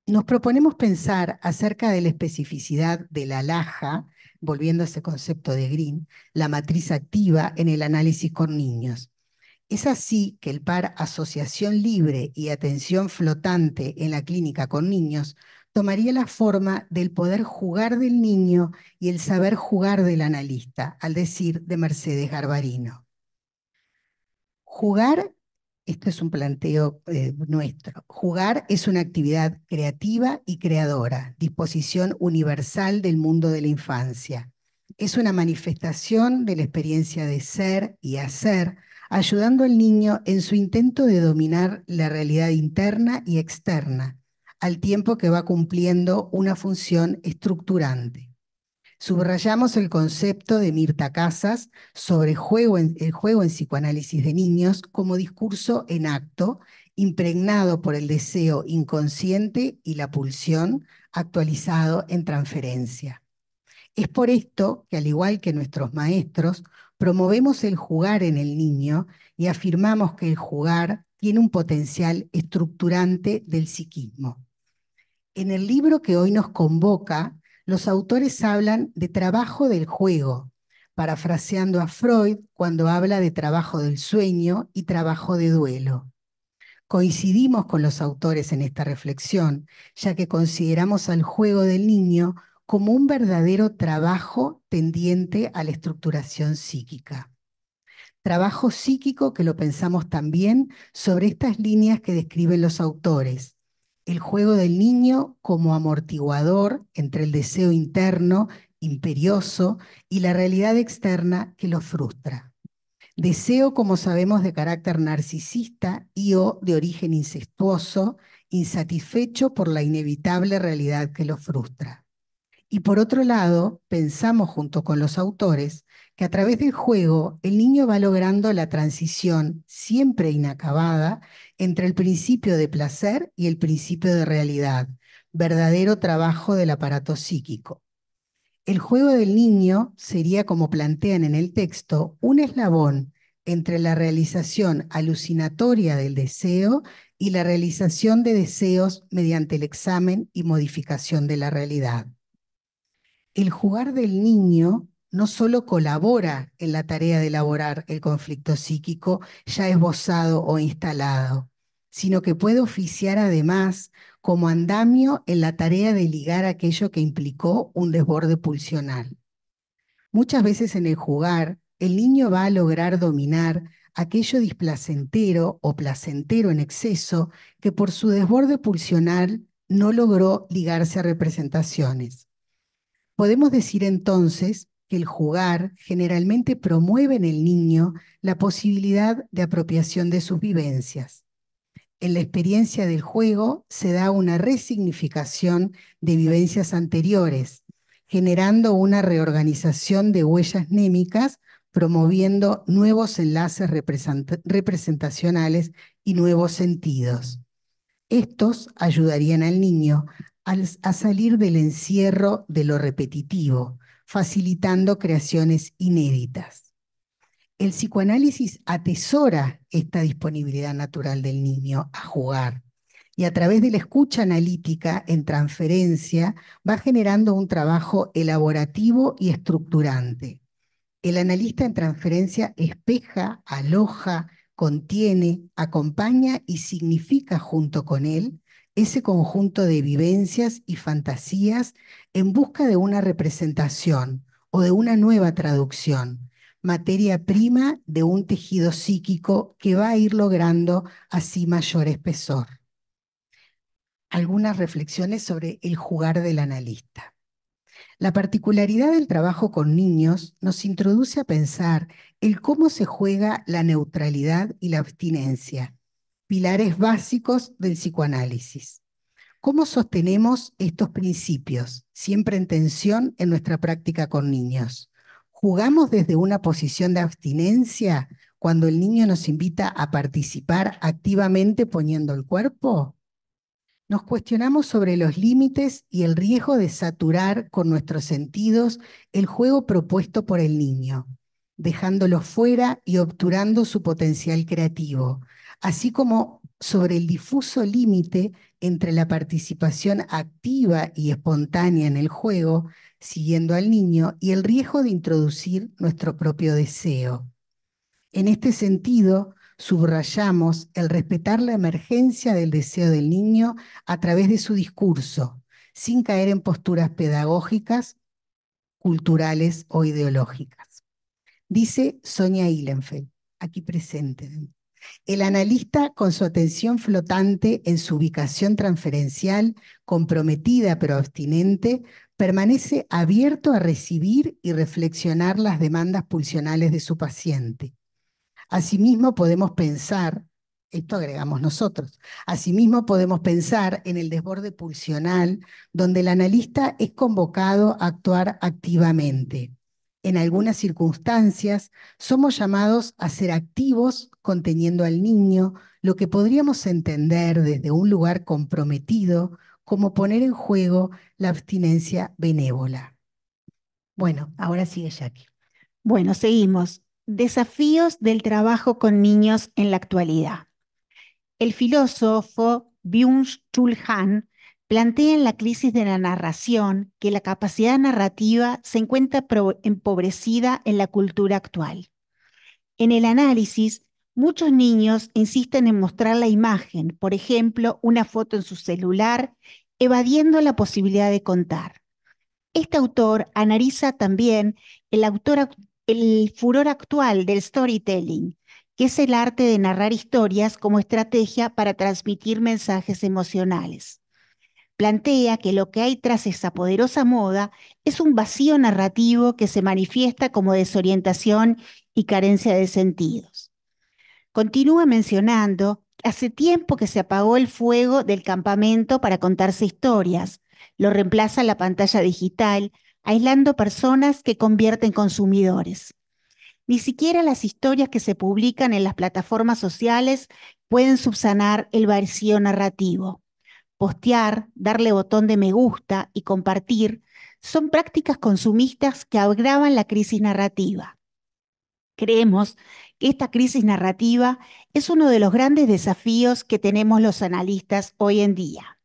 Nos proponemos pensar acerca de la especificidad de la laja, volviendo a ese concepto de Green, la matriz activa en el análisis con niños. Es así que el par asociación libre y atención flotante en la clínica con niños tomaría la forma del poder jugar del niño y el saber jugar del analista, al decir de Mercedes Garbarino. Jugar, esto es un planteo eh, nuestro, jugar es una actividad creativa y creadora, disposición universal del mundo de la infancia. Es una manifestación de la experiencia de ser y hacer, ayudando al niño en su intento de dominar la realidad interna y externa al tiempo que va cumpliendo una función estructurante. Subrayamos el concepto de Mirta Casas sobre el juego en psicoanálisis de niños como discurso en acto, impregnado por el deseo inconsciente y la pulsión, actualizado en transferencia. Es por esto que, al igual que nuestros maestros, promovemos el jugar en el niño y afirmamos que el jugar tiene un potencial estructurante del psiquismo. En el libro que hoy nos convoca, los autores hablan de trabajo del juego, parafraseando a Freud cuando habla de trabajo del sueño y trabajo de duelo. Coincidimos con los autores en esta reflexión, ya que consideramos al juego del niño como un verdadero trabajo tendiente a la estructuración psíquica. Trabajo psíquico que lo pensamos también sobre estas líneas que describen los autores, el juego del niño como amortiguador entre el deseo interno imperioso y la realidad externa que lo frustra. Deseo, como sabemos, de carácter narcisista y o de origen incestuoso, insatisfecho por la inevitable realidad que lo frustra. Y por otro lado, pensamos junto con los autores que a través del juego el niño va logrando la transición siempre inacabada entre el principio de placer y el principio de realidad, verdadero trabajo del aparato psíquico. El juego del niño sería, como plantean en el texto, un eslabón entre la realización alucinatoria del deseo y la realización de deseos mediante el examen y modificación de la realidad. El jugar del niño no solo colabora en la tarea de elaborar el conflicto psíquico ya esbozado o instalado, sino que puede oficiar además como andamio en la tarea de ligar aquello que implicó un desborde pulsional. Muchas veces en el jugar, el niño va a lograr dominar aquello displacentero o placentero en exceso que por su desborde pulsional no logró ligarse a representaciones. Podemos decir entonces el jugar generalmente promueve en el niño la posibilidad de apropiación de sus vivencias. En la experiencia del juego se da una resignificación de vivencias anteriores, generando una reorganización de huellas némicas, promoviendo nuevos enlaces representacionales y nuevos sentidos. Estos ayudarían al niño a salir del encierro de lo repetitivo, facilitando creaciones inéditas. El psicoanálisis atesora esta disponibilidad natural del niño a jugar y a través de la escucha analítica en transferencia va generando un trabajo elaborativo y estructurante. El analista en transferencia espeja, aloja, contiene, acompaña y significa junto con él ese conjunto de vivencias y fantasías en busca de una representación o de una nueva traducción, materia prima de un tejido psíquico que va a ir logrando así mayor espesor. Algunas reflexiones sobre el jugar del analista. La particularidad del trabajo con niños nos introduce a pensar el cómo se juega la neutralidad y la abstinencia, pilares básicos del psicoanálisis. ¿Cómo sostenemos estos principios, siempre en tensión en nuestra práctica con niños? ¿Jugamos desde una posición de abstinencia cuando el niño nos invita a participar activamente poniendo el cuerpo? Nos cuestionamos sobre los límites y el riesgo de saturar con nuestros sentidos el juego propuesto por el niño, dejándolo fuera y obturando su potencial creativo, así como sobre el difuso límite entre la participación activa y espontánea en el juego, siguiendo al niño, y el riesgo de introducir nuestro propio deseo. En este sentido, subrayamos el respetar la emergencia del deseo del niño a través de su discurso, sin caer en posturas pedagógicas, culturales o ideológicas. Dice Sonia Illenfeld, aquí presente. El analista, con su atención flotante en su ubicación transferencial, comprometida pero obstinente, permanece abierto a recibir y reflexionar las demandas pulsionales de su paciente. Asimismo, podemos pensar, esto agregamos nosotros, asimismo podemos pensar en el desborde pulsional, donde el analista es convocado a actuar activamente en algunas circunstancias, somos llamados a ser activos conteniendo al niño, lo que podríamos entender desde un lugar comprometido como poner en juego la abstinencia benévola. Bueno, ahora sigue Jackie. Bueno, seguimos. Desafíos del trabajo con niños en la actualidad. El filósofo Byung-Chul Han Plantean en la crisis de la narración que la capacidad narrativa se encuentra empobrecida en la cultura actual. En el análisis, muchos niños insisten en mostrar la imagen, por ejemplo, una foto en su celular, evadiendo la posibilidad de contar. Este autor analiza también el, el furor actual del storytelling, que es el arte de narrar historias como estrategia para transmitir mensajes emocionales plantea que lo que hay tras esa poderosa moda es un vacío narrativo que se manifiesta como desorientación y carencia de sentidos. Continúa mencionando que hace tiempo que se apagó el fuego del campamento para contarse historias, lo reemplaza la pantalla digital, aislando personas que convierten consumidores. Ni siquiera las historias que se publican en las plataformas sociales pueden subsanar el vacío narrativo postear, darle botón de me gusta y compartir son prácticas consumistas que agravan la crisis narrativa. Creemos que esta crisis narrativa es uno de los grandes desafíos que tenemos los analistas hoy en día.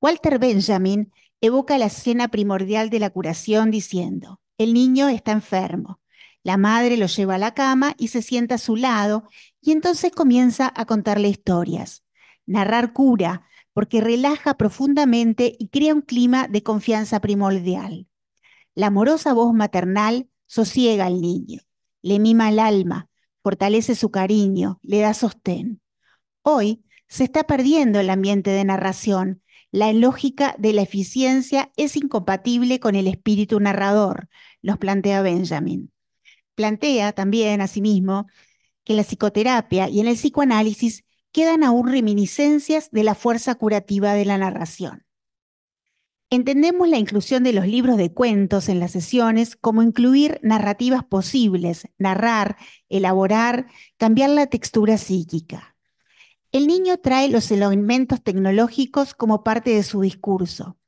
Walter Benjamin evoca la escena primordial de la curación diciendo, el niño está enfermo, la madre lo lleva a la cama y se sienta a su lado y entonces comienza a contarle historias. Narrar cura porque relaja profundamente y crea un clima de confianza primordial. La amorosa voz maternal sosiega al niño, le mima el alma, fortalece su cariño, le da sostén. Hoy se está perdiendo el ambiente de narración. La lógica de la eficiencia es incompatible con el espíritu narrador, Los plantea Benjamin. Plantea también, asimismo, que la psicoterapia y en el psicoanálisis quedan aún reminiscencias de la fuerza curativa de la narración. Entendemos la inclusión de los libros de cuentos en las sesiones como incluir narrativas posibles, narrar, elaborar, cambiar la textura psíquica. El niño trae los elementos tecnológicos como parte de su discurso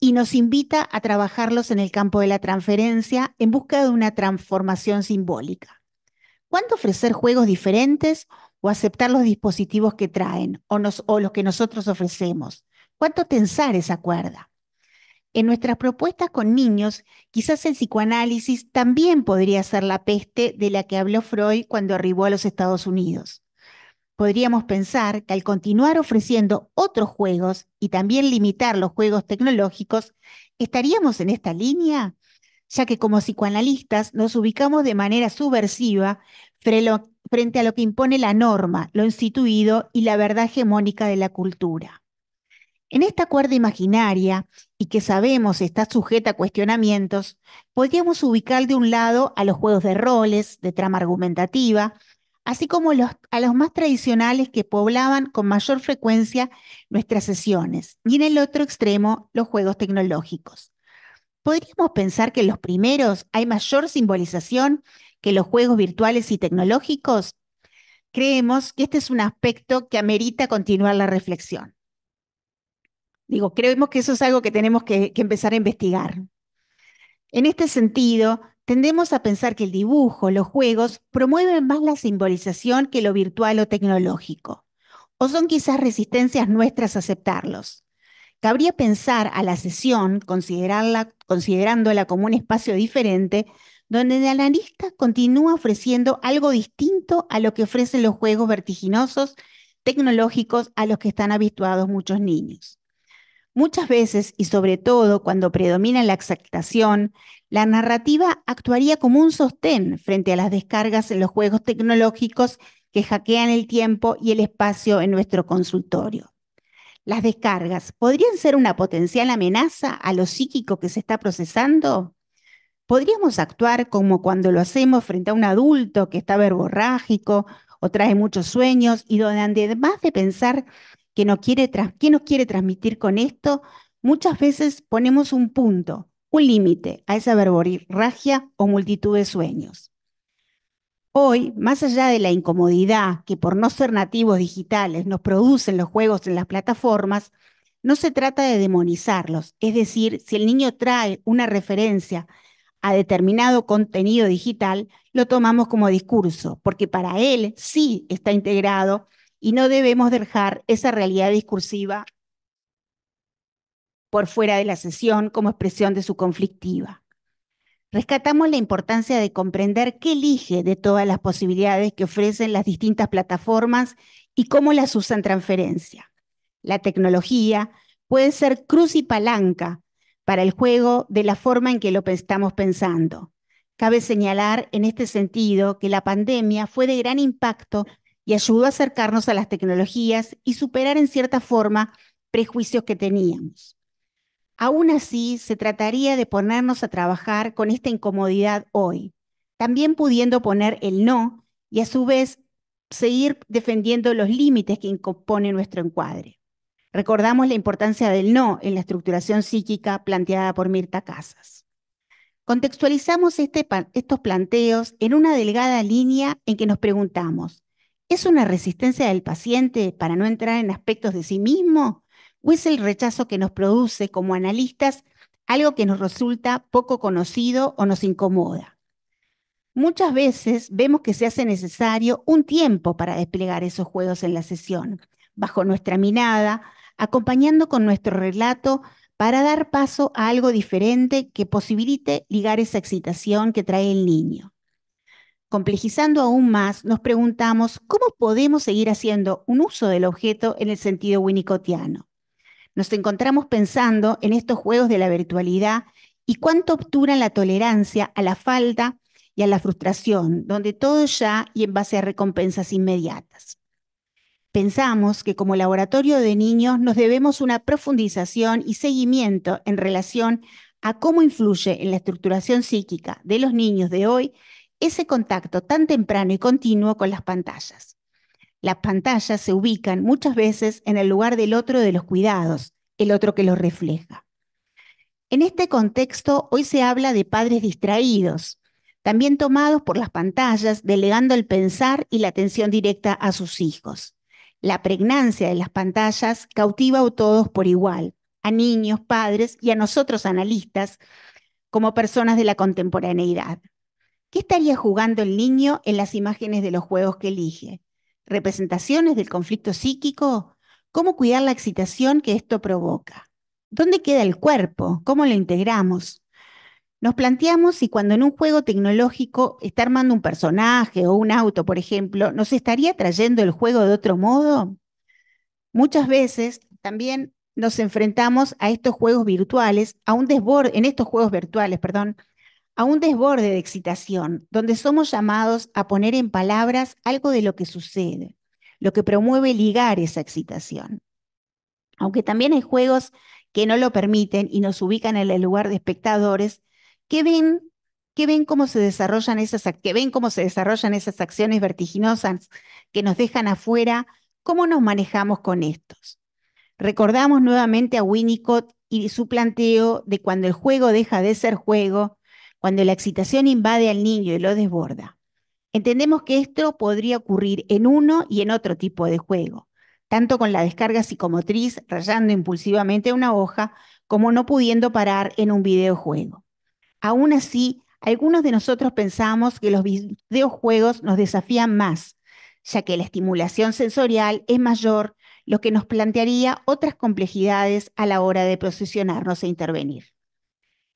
y nos invita a trabajarlos en el campo de la transferencia en busca de una transformación simbólica. ¿Cuánto ofrecer juegos diferentes o aceptar los dispositivos que traen o, los que nosotros ofrecemos? ¿Cuánto tensar esa cuerda? En nuestras propuestas con niños, quizás el psicoanálisis también podría ser la peste de la que habló Freud cuando arribó a los Estados Unidos. Podríamos pensar que al continuar ofreciendo otros juegos y también limitar los juegos tecnológicos, ¿estaríamos en esta línea? Ya que como psicoanalistas nos ubicamos de manera subversiva frente a lo que impone la norma, lo instituido y la verdad hegemónica de la cultura. En esta cuerda imaginaria, y que sabemos está sujeta a cuestionamientos, podríamos ubicar de un lado a los juegos de roles, de trama argumentativa, así como a los más tradicionales que poblaban con mayor frecuencia nuestras sesiones, y en el otro extremo los juegos tecnológicos. Podríamos pensar que en los primeros hay mayor simbolización que los juegos virtuales y tecnológicos? Creemos que este es un aspecto que amerita continuar la reflexión. Digo, creemos que eso es algo que tenemos que, empezar a investigar. En este sentido, tendemos a pensar que el dibujo, los juegos, promueven más la simbolización que lo virtual o tecnológico. O son quizás resistencias nuestras a aceptarlos. Cabría pensar a la sesión, considerarla, considerándola como un espacio diferente, donde el analista continúa ofreciendo algo distinto a lo que ofrecen los juegos vertiginosos tecnológicos a los que están habituados muchos niños. Muchas veces, y sobre todo cuando predomina la exactación, la narrativa actuaría como un sostén frente a las descargas en los juegos tecnológicos que hackean el tiempo y el espacio en nuestro consultorio. Las descargas podrían ser una potencial amenaza a lo psíquico que se está procesando. ¿Podríamos actuar como cuando lo hacemos frente a un adulto que está verborrágico o trae muchos sueños y donde además de pensar que no quiere qué nos quiere transmitir con esto, muchas veces ponemos un punto, un límite a esa verborragia o multitud de sueños? Hoy, más allá de la incomodidad que por no ser nativos digitales nos producen los juegos en las plataformas, no se trata de demonizarlos, es decir, si el niño trae una referencia a determinado contenido digital, lo tomamos como discurso, porque para él sí está integrado y no debemos dejar esa realidad discursiva por fuera de la sesión como expresión de su conflictiva. Rescatamos la importancia de comprender qué elige de todas las posibilidades que ofrecen las distintas plataformas y cómo las usan transferencia. La tecnología puede ser cruz y palanca para el juego de la forma en que lo estamos pensando. Cabe señalar en este sentido que la pandemia fue de gran impacto y ayudó a acercarnos a las tecnologías y superar en cierta forma prejuicios que teníamos. Aún así, se trataría de ponernos a trabajar con esta incomodidad hoy, también pudiendo poner el no y a su vez seguir defendiendo los límites que compone nuestro encuadre. Recordamos la importancia del no en la estructuración psíquica planteada por Mirta Casas. Contextualizamos este estos planteos en una delgada línea en que nos preguntamos, ¿es una resistencia del paciente para no entrar en aspectos de sí mismo? ¿O es el rechazo que nos produce como analistas algo que nos resulta poco conocido o nos incomoda? Muchas veces vemos que se hace necesario un tiempo para desplegar esos juegos en la sesión, bajo nuestra mirada, acompañando con nuestro relato para dar paso a algo diferente que posibilite ligar esa excitación que trae el niño. Complejizando aún más, nos preguntamos cómo podemos seguir haciendo un uso del objeto en el sentido winnicottiano. Nos encontramos pensando en estos juegos de la virtualidad y cuánto obturan la tolerancia a la falta y a la frustración, donde todo ya y en base a recompensas inmediatas. Pensamos que como laboratorio de niños nos debemos una profundización y seguimiento en relación a cómo influye en la estructuración psíquica de los niños de hoy ese contacto tan temprano y continuo con las pantallas. Las pantallas se ubican muchas veces en el lugar del otro de los cuidados, el otro que los refleja. En este contexto, hoy se habla de padres distraídos, también tomados por las pantallas, delegando el pensar y la atención directa a sus hijos. La pregnancia de las pantallas cautiva a todos por igual, a niños, padres y a nosotros analistas como personas de la contemporaneidad. ¿Qué estaría jugando el niño en las imágenes de los juegos que elige? ¿Representaciones del conflicto psíquico? ¿Cómo cuidar la excitación que esto provoca? ¿Dónde queda el cuerpo? ¿Cómo lo integramos? Nos planteamos si cuando en un juego tecnológico está armando un personaje o un auto, por ejemplo, ¿nos estaría trayendo el juego de otro modo? Muchas veces también nos enfrentamos a estos juegos virtuales, a un desborde, en estos juegos virtuales, perdón, a un desborde de excitación, donde somos llamados a poner en palabras algo de lo que sucede, lo que promueve ligar esa excitación. Aunque también hay juegos que no lo permiten y nos ubican en el lugar de espectadores, ¿Qué ven, ven cómo se desarrollan esas, que ven cómo se desarrollan esas acciones vertiginosas que nos dejan afuera, cómo nos manejamos con estos. Recordamos nuevamente a Winnicott y su planteo de cuando el juego deja de ser juego, cuando la excitación invade al niño y lo desborda. Entendemos que esto podría ocurrir en uno y en otro tipo de juego, tanto con la descarga psicomotriz rayando impulsivamente una hoja, como no pudiendo parar en un videojuego. Aún así, algunos de nosotros pensamos que los videojuegos nos desafían más, ya que la estimulación sensorial es mayor, lo que nos plantearía otras complejidades a la hora de posicionarnos e intervenir.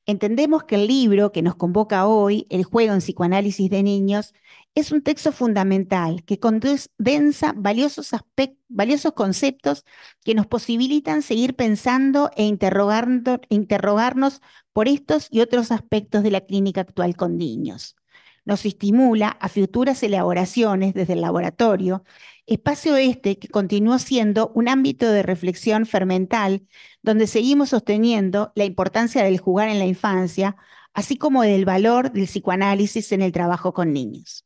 Entendemos que el libro que nos convoca hoy, El juego en psicoanálisis de niños, es un texto fundamental que condensa valiosos, valiosos conceptos que nos posibilitan seguir pensando e interrogando, interrogarnos por estos y otros aspectos de la clínica actual con niños. Nos estimula a futuras elaboraciones desde el laboratorio, espacio este que continúa siendo un ámbito de reflexión fermental donde seguimos sosteniendo la importancia del jugar en la infancia, así como del valor del psicoanálisis en el trabajo con niños.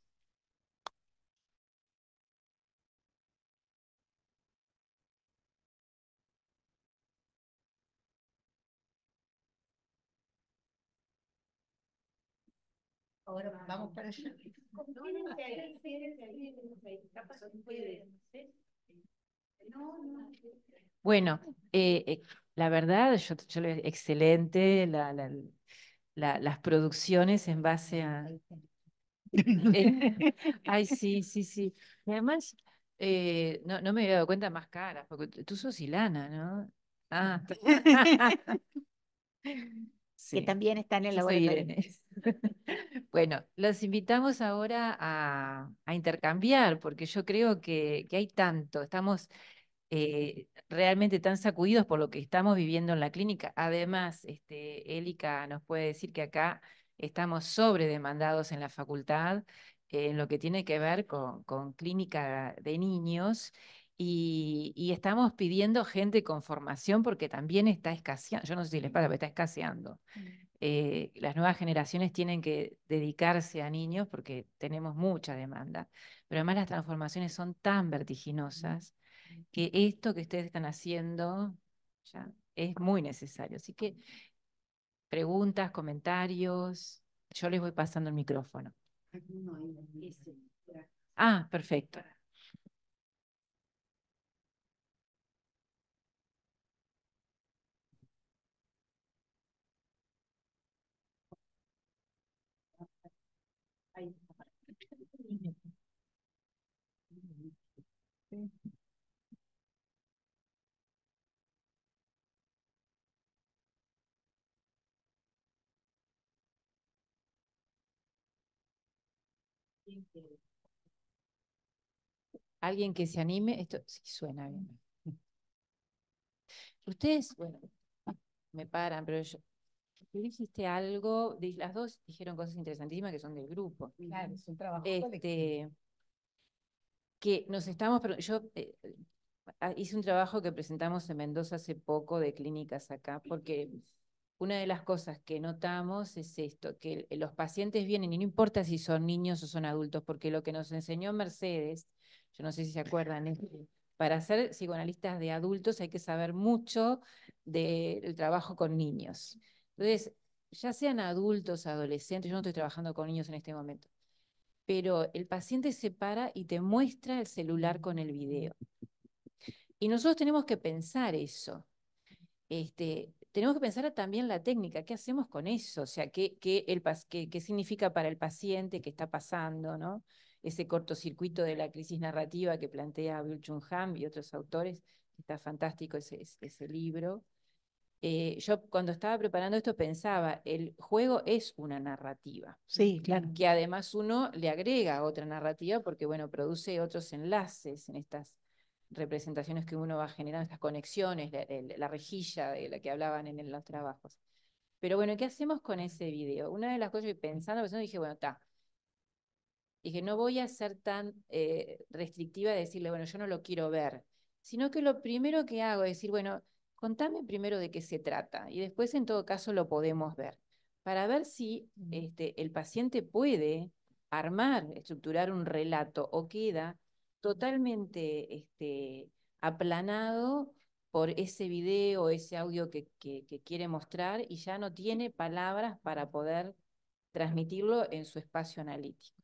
vamos Bueno, eh, eh la verdad, yo, yo excelente la, la, las producciones en base a... ay, sí, eh, sí, sí. además, eh, no, no, me había dado cuenta más caras, porque tú sos Ilana, ¿no? Ah. Sí. Que también están en la Bueno, los invitamos ahora a, intercambiar, porque yo creo que, que hay tanto. Estamos eh, realmente tan sacudidos por lo que estamos viviendo en la clínica. Además, este, Élica nos puede decir que acá estamos sobredemandados en la facultad en lo que tiene que ver con, clínica de niños. Y, estamos pidiendo gente con formación porque también está escaseando, yo no sé si les pasa, pero está escaseando. Mm. Eh, las nuevas generaciones tienen que dedicarse a niños porque tenemos mucha demanda, pero además las transformaciones son tan vertiginosas que esto que ustedes están haciendo ya es muy necesario. Así que preguntas, comentarios, yo les voy pasando el micrófono. Ah, perfecto. Alguien que se anime, esto sí suena bien. Ustedes, bueno, me paran, pero yo, dijiste algo, las dos dijeron cosas interesantísimas que son del grupo. Claro, es un trabajo este, Que nos estamos, yo eh, ah, hice un trabajo que presentamos en Mendoza hace poco de clínicas acá, porque una de las cosas que notamos es esto, que los pacientes vienen y no importa si son niños o son adultos, porque lo que nos enseñó Mercedes, yo no sé si se acuerdan, es para ser psicoanalistas de adultos hay que saber mucho del trabajo con niños. Entonces, ya sean adultos, adolescentes, yo no estoy trabajando con niños en este momento, pero el paciente se para y te muestra el celular con el video. Y nosotros tenemos que pensar eso. Este, tenemos que pensar también la técnica, ¿qué hacemos con eso? O sea, ¿qué, el, significa para el paciente que está pasando, ¿no? Ese cortocircuito de la crisis narrativa que plantea Bill Chung y otros autores, está fantástico ese, ese libro. Eh, yo cuando estaba preparando esto pensaba, el juego es una narrativa. Sí, Que además uno le agrega otra narrativa porque, bueno, produce otros enlaces en estas representaciones que uno va generando, estas conexiones, la, rejilla de la que hablaban en los trabajos. Pero bueno, ¿qué hacemos con ese video? Una de las cosas que pensando, pensando dije, bueno, está. Dije, no voy a ser tan eh, restrictiva de decirle, bueno, yo no lo quiero ver, sino que lo primero que hago es decir, bueno, contame primero de qué se trata y después en todo caso lo podemos ver, para ver si mm. este, el paciente puede armar, estructurar un relato o queda totalmente este, aplanado por ese video, ese audio que, quiere mostrar y ya no tiene palabras para poder transmitirlo en su espacio analítico.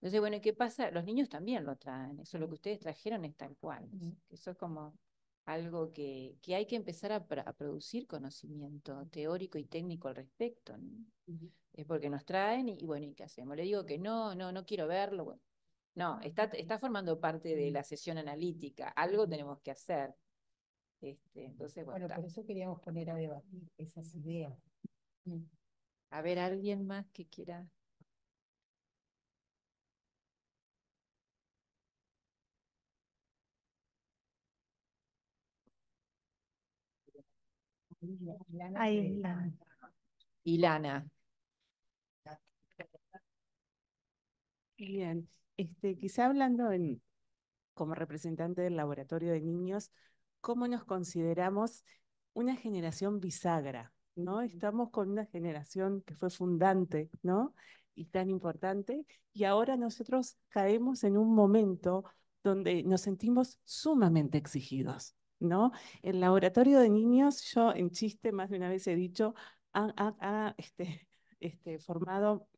Entonces, bueno, ¿qué pasa? Los niños también lo traen, eso lo que ustedes trajeron es tal cual, eso es como algo que, hay que empezar a, producir conocimiento teórico y técnico al respecto, es porque nos traen y, bueno, ¿y qué hacemos? Le digo que no, no, no quiero verlo, bueno, no, está, está formando parte de mm. la sesión analítica, algo tenemos que hacer. Este, entonces, bueno, bueno por eso queríamos poner a debatir esas ideas. Mm. A ver, alguien más que quiera. Ahí, Ilana. Ilana. Bien. Este, quizá hablando en, como representante del laboratorio de niños, ¿cómo nos consideramos una generación bisagra? ¿no? Estamos con una generación que fue fundante, ¿no? Y tan importante, y ahora nosotros caemos en un momento donde nos sentimos sumamente exigidos, ¿no? El laboratorio de niños, yo en chiste más de una vez he dicho, ha, este, este, formado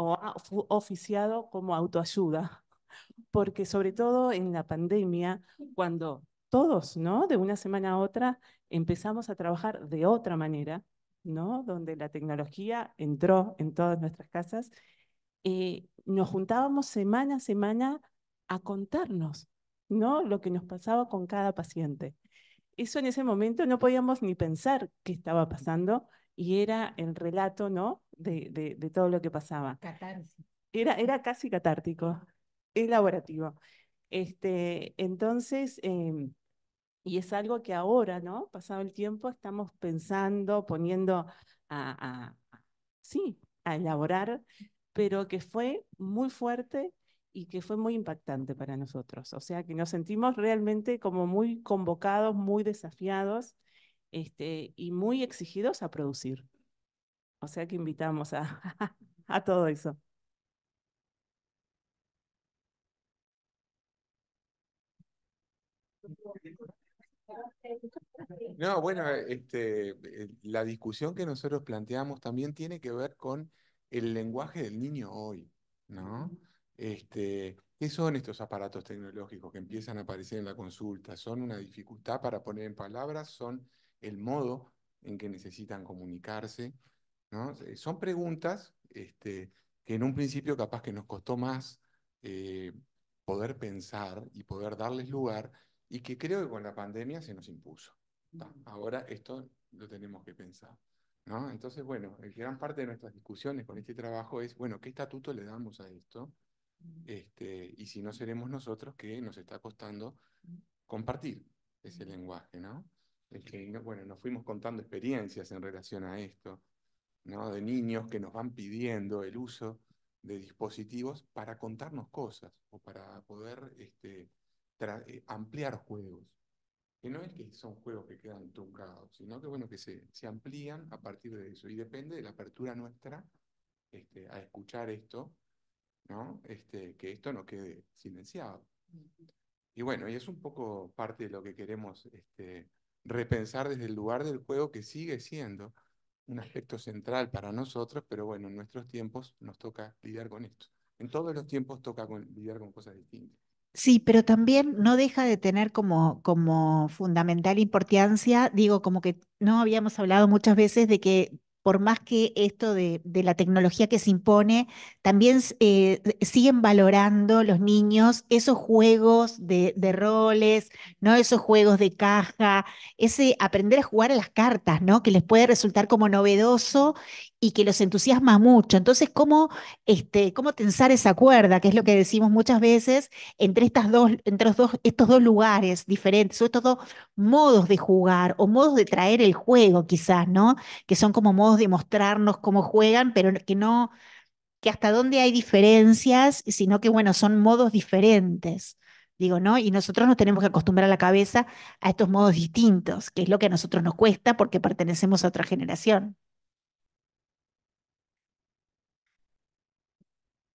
o oficiado como autoayuda, porque sobre todo en la pandemia, cuando todos, ¿no? De una semana a otra empezamos a trabajar de otra manera, ¿no? Donde la tecnología entró en todas nuestras casas, y eh, nos juntábamos semana a semana a contarnos, ¿no? Lo que nos pasaba con cada paciente. Eso en ese momento no podíamos ni pensar qué estaba pasando, y era el relato, ¿no? De, todo lo que pasaba. Era, era casi catártico, elaborativo. Este, entonces, em, y es algo que ahora, ¿no? Pasado el tiempo, estamos pensando, poniendo a, a, sí, a elaborar, pero que fue muy fuerte y que fue muy impactante para nosotros. O sea, que nos sentimos realmente como muy convocados, muy desafiados este, y muy exigidos a producir. O sea que invitamos a, a todo eso. No, bueno, este, eh, la discusión que nosotros planteamos también tiene que ver con el lenguaje del niño hoy, ¿no? Este, ¿Qué son estos aparatos tecnológicos que empiezan a aparecer en la consulta? ¿Son una dificultad para poner en palabras? ¿Son el modo en que necesitan comunicarse. ¿no? Eh, son preguntas este, que en un principio capaz que nos costó más eh, poder pensar y poder darles lugar y que creo que con la pandemia se nos impuso. Ahora esto lo tenemos que pensar. ¿no? Entonces, bueno, eh, gran parte de nuestras discusiones con este trabajo es, bueno, ¿qué estatuto le damos a esto? Este, y si no seremos nosotros que nos está costando compartir ese lenguaje, ¿no? es que, bueno, nos fuimos contando experiencias en relación a esto, ¿no? De niños que nos van pidiendo el uso de dispositivos para contarnos cosas o para poder este, eh, ampliar juegos. Que no es que son juegos que quedan truncados, sino que, bueno, que se, amplían a partir de eso. Y depende de la apertura nuestra este, a escuchar esto, ¿no? Este, que esto no quede silenciado. Y bueno, y es un poco parte de lo que queremos este, repensar desde el lugar del juego que sigue siendo un aspecto central para nosotros, pero bueno, en nuestros tiempos nos toca lidiar con esto. En todos los tiempos toca lidiar con cosas distintas. Sí, pero también no deja de tener como, como fundamental importancia, digo, como que no habíamos hablado muchas veces de que por más que esto de, la tecnología que se impone, también eh, siguen valorando los niños esos juegos de, roles, ¿no? esos juegos de caja, ese aprender a jugar a las cartas, ¿no? que les puede resultar como novedoso y que los entusiasma mucho. Entonces, ¿cómo, este, cómo tensar esa cuerda, que es lo que decimos muchas veces, entre, estas dos, entre dos, estos dos lugares diferentes, o estos dos modos de jugar, o modos de traer el juego, quizás, ¿no? Que son como modos de mostrarnos cómo juegan, pero que no, que hasta dónde hay diferencias, sino que, bueno, son modos diferentes. Digo, ¿no? Y nosotros nos tenemos que acostumbrar a la cabeza a estos modos distintos, que es lo que a nosotros nos cuesta porque pertenecemos a otra generación.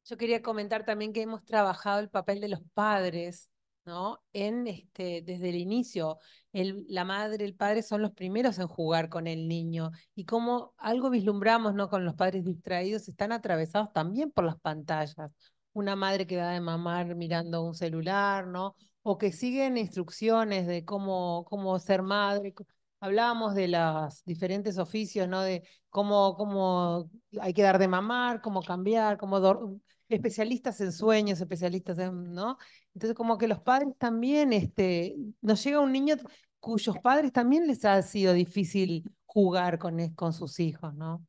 Yo quería comentar también que hemos trabajado el papel de los padres, ¿no? En este, desde el inicio, el, la madre, el padre son los primeros en jugar con el niño y como algo vislumbramos, ¿no? Con los padres distraídos están atravesados también por las pantallas. Una madre que da de mamar mirando un celular, ¿no? O que siguen instrucciones de cómo, cómo ser madre, hablábamos de los diferentes oficios, ¿no? De cómo, cómo hay que dar de mamar, cómo cambiar, cómo dormir especialistas en sueños, especialistas en, ¿no? Entonces, como que los padres también, este, nos llega un niño cuyos padres también les ha sido difícil jugar con, e, con sus hijos, ¿no?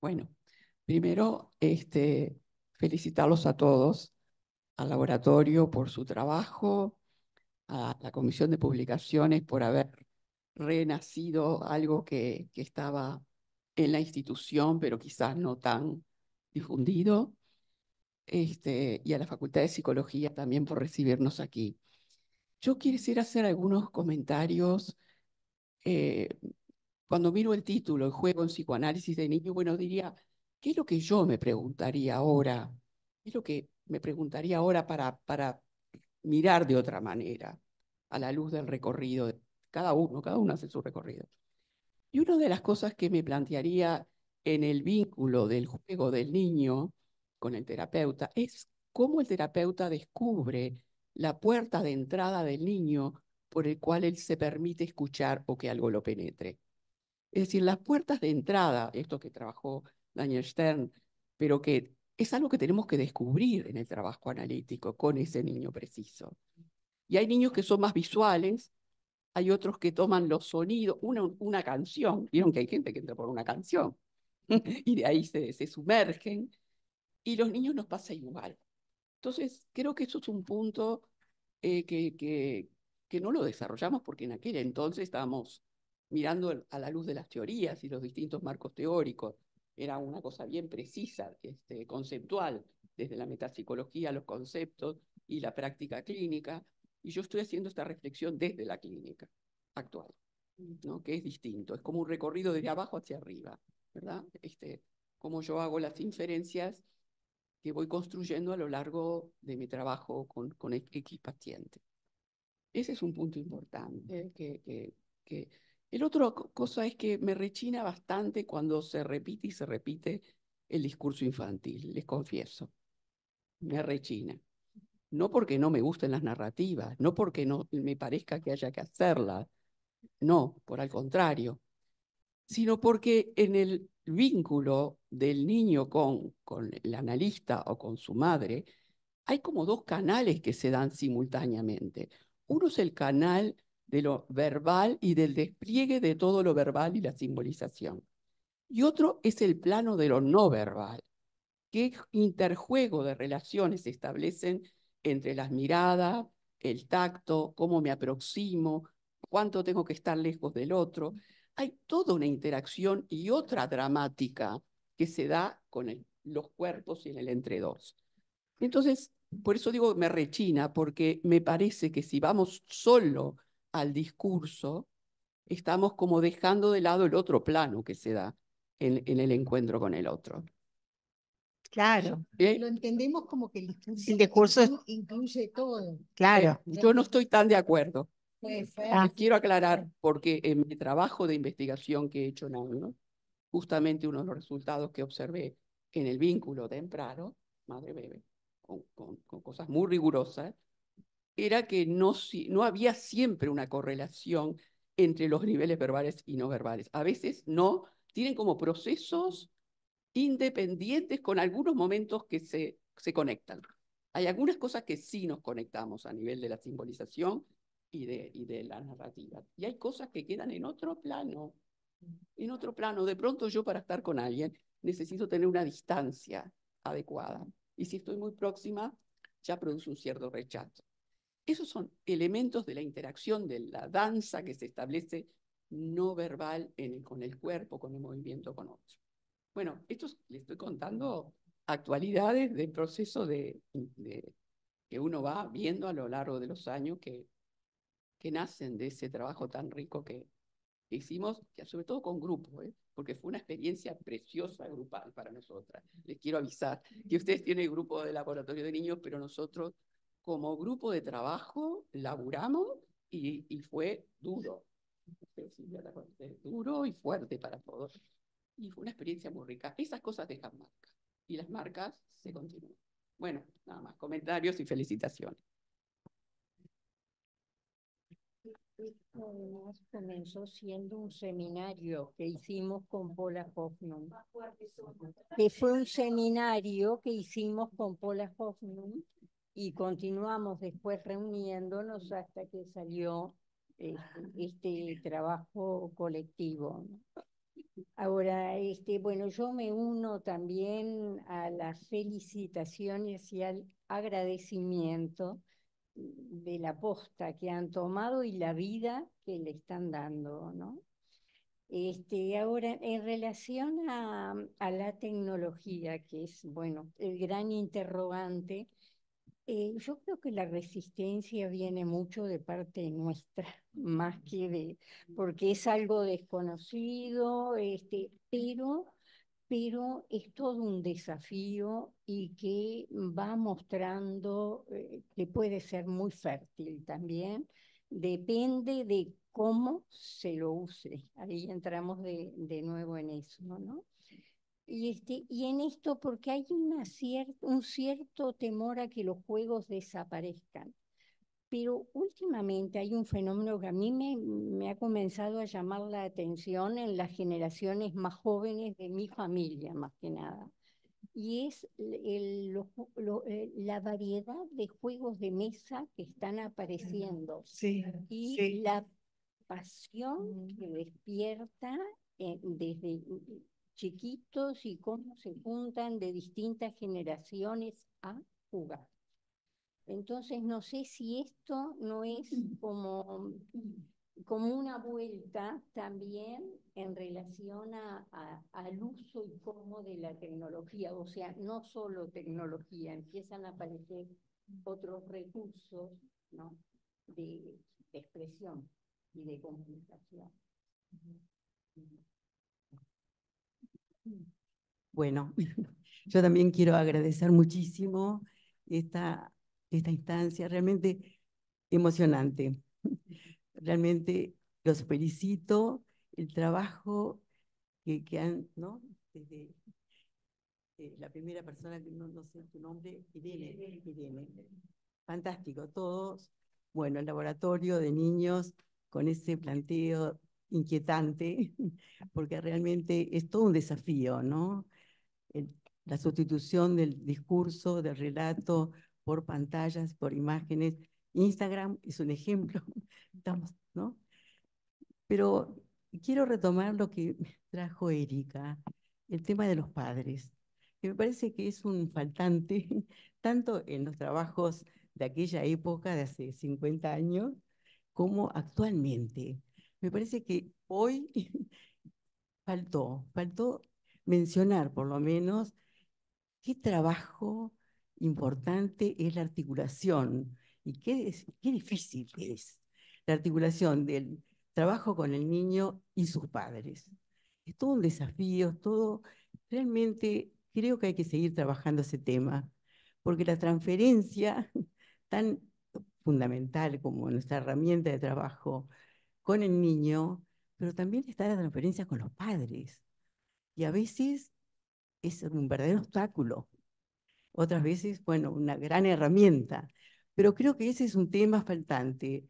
Bueno, primero, este, felicitarlos a todos, al laboratorio por su trabajo, a la Comisión de Publicaciones por haber renacido algo que, estaba en la institución, pero quizás no tan difundido, este, y a la Facultad de Psicología también por recibirnos aquí. Yo quisiera hacer algunos comentarios. Eh, cuando miro el título, el juego en psicoanálisis de niño bueno, diría, ¿qué es lo que yo me preguntaría ahora? ¿Qué es lo que me preguntaría ahora para, para mirar de otra manera, a la luz del recorrido de cada uno, cada uno hace su recorrido. Y una de las cosas que me plantearía en el vínculo del juego del niño con el terapeuta es cómo el terapeuta descubre la puerta de entrada del niño por el cual él se permite escuchar o que algo lo penetre. Es decir, las puertas de entrada, esto que trabajó Daniel Stern, pero que es algo que tenemos que descubrir en el trabajo analítico con ese niño preciso. Y hay niños que son más visuales, hay otros que toman los sonidos, una, una canción, vieron que hay gente que entra por una canción y de ahí se, se sumergen, y los niños nos pasa igual. Entonces, creo que eso es un punto eh, que, que, que no lo desarrollamos porque en aquel entonces estábamos mirando a la luz de las teorías y los distintos marcos teóricos era una cosa bien precisa, este, conceptual, desde la metapsicología, los conceptos y la práctica clínica. Y yo estoy haciendo esta reflexión desde la clínica actual, ¿no? que es distinto, es como un recorrido desde abajo hacia arriba, ¿verdad? Este, como yo hago las inferencias que voy construyendo a lo largo de mi trabajo con, con X paciente. Ese es un punto importante que, que el otro cosa es que me rechina bastante cuando se repite y se repite el discurso infantil, les confieso. Me rechina. No porque no me gusten las narrativas, no porque no me parezca que haya que hacerlas, no, por al contrario, sino porque en el vínculo del niño con, con el analista o con su madre, hay como dos canales que se dan simultáneamente. Uno es el canal de lo verbal y del despliegue de todo lo verbal y la simbolización. Y otro es el plano de lo no verbal. ¿Qué interjuego de relaciones se establecen entre las miradas, el tacto, cómo me aproximo, cuánto tengo que estar lejos del otro? Hay toda una interacción y otra dramática que se da con los cuerpos y en el entre dos. Entonces, por eso digo me rechina, porque me parece que si vamos solo al discurso, estamos como dejando de lado el otro plano que se da en, el encuentro con el otro. Claro. ¿Eh? Lo entendemos como que el discurso, incluye todo. Claro. Eh, yo no estoy tan de acuerdo. Eh, quiero aclarar, porque en mi trabajo de investigación que he hecho en justamente uno de los resultados que observé en el vínculo temprano, madre bebé, con cosas muy rigurosas, era que no, no había siempre una correlación entre los niveles verbales y no verbales. A veces no, tienen como procesos independientes con algunos momentos que se, se conectan. Hay algunas cosas que sí nos conectamos a nivel de la simbolización y de, y de la narrativa. Y hay cosas que quedan en otro plano. En otro plano, de pronto yo para estar con alguien necesito tener una distancia adecuada. Y si estoy muy próxima, ya produce un cierto rechazo. Esos son elementos de la interacción de la danza que se establece no verbal con el cuerpo, con el movimiento, con otro. Bueno, esto le estoy contando actualidades del proceso de, que uno va viendo a lo largo de los años que, que nacen de ese trabajo tan rico que, que hicimos, sobre todo con grupo ¿eh? porque fue una experiencia preciosa grupal para nosotras. Les quiero avisar que ustedes tienen el grupo de laboratorio de niños, pero nosotros como grupo de trabajo laburamos y, fue duro. Duro y fuerte para todos. Y fue una experiencia muy rica. Esas cosas dejan marca. Y las marcas se continúan. Bueno, nada más. Comentarios y felicitaciones. Además, comenzó siendo un seminario que hicimos con Paula Hoffman, que fue un seminario que hicimos con Paula Hoffman y continuamos después reuniéndonos hasta que salió este, este trabajo colectivo. Ahora, este, bueno, yo me uno también a las felicitaciones y al agradecimiento de la posta que han tomado y la vida que le están dando, ¿no? Este, ahora, en relación a, a la tecnología, que es, bueno, el gran interrogante, eh, yo creo que la resistencia viene mucho de parte nuestra, más que de, porque es algo desconocido, este, pero, pero es todo un desafío y que va mostrando eh, que puede ser muy fértil también. Depende de cómo se lo use. Ahí entramos de, de nuevo en eso, ¿no? Y, este, y en esto, porque hay una cier un cierto temor a que los juegos desaparezcan. Pero últimamente hay un fenómeno que a mí me, ha comenzado a llamar la atención en las generaciones más jóvenes de mi familia, más que nada. Y es eh, la variedad de juegos de mesa que están apareciendo. y la pasión que despierta eh, desde chiquitos y cómo se juntan de distintas generaciones a jugar. Entonces, no sé si esto no es mm. como, mm. como una vuelta también en relación al uso y cómo de la tecnología, o sea, no solo tecnología, empiezan a aparecer otros recursos de, expresión y de comunicación. Bueno, yo también quiero agradecer muchísimo esta, esta instancia, realmente emocionante. Realmente los felicito, el trabajo que, han, ¿no? Eh, la primera persona que no, sé tu nombre, Irene, Irene. Fantástico, todos. Bueno, el laboratorio de niños con ese planteo inquietante, porque realmente es todo un desafío, ¿no? Eh, la sustitución del discurso, del relato, por pantallas, por imágenes. Instagram es un ejemplo, ¿no? Pero quiero retomar lo que trajo Erika, el tema de los padres, que me parece que es un faltante, tanto en los trabajos de aquella época, de hace 50 años, como actualmente me parece que hoy faltó, faltó mencionar por lo menos qué trabajo importante es la articulación y qué, qué difícil es la articulación del trabajo con el niño y sus padres. Es todo un desafío, todo, realmente creo que hay que seguir trabajando ese tema, porque la transferencia tan fundamental como nuestra herramienta de trabajo con el niño, pero también está la transferencia con los padres. Y a veces es un verdadero obstáculo. Otras veces, bueno, una gran herramienta. Pero creo que ese es un tema faltante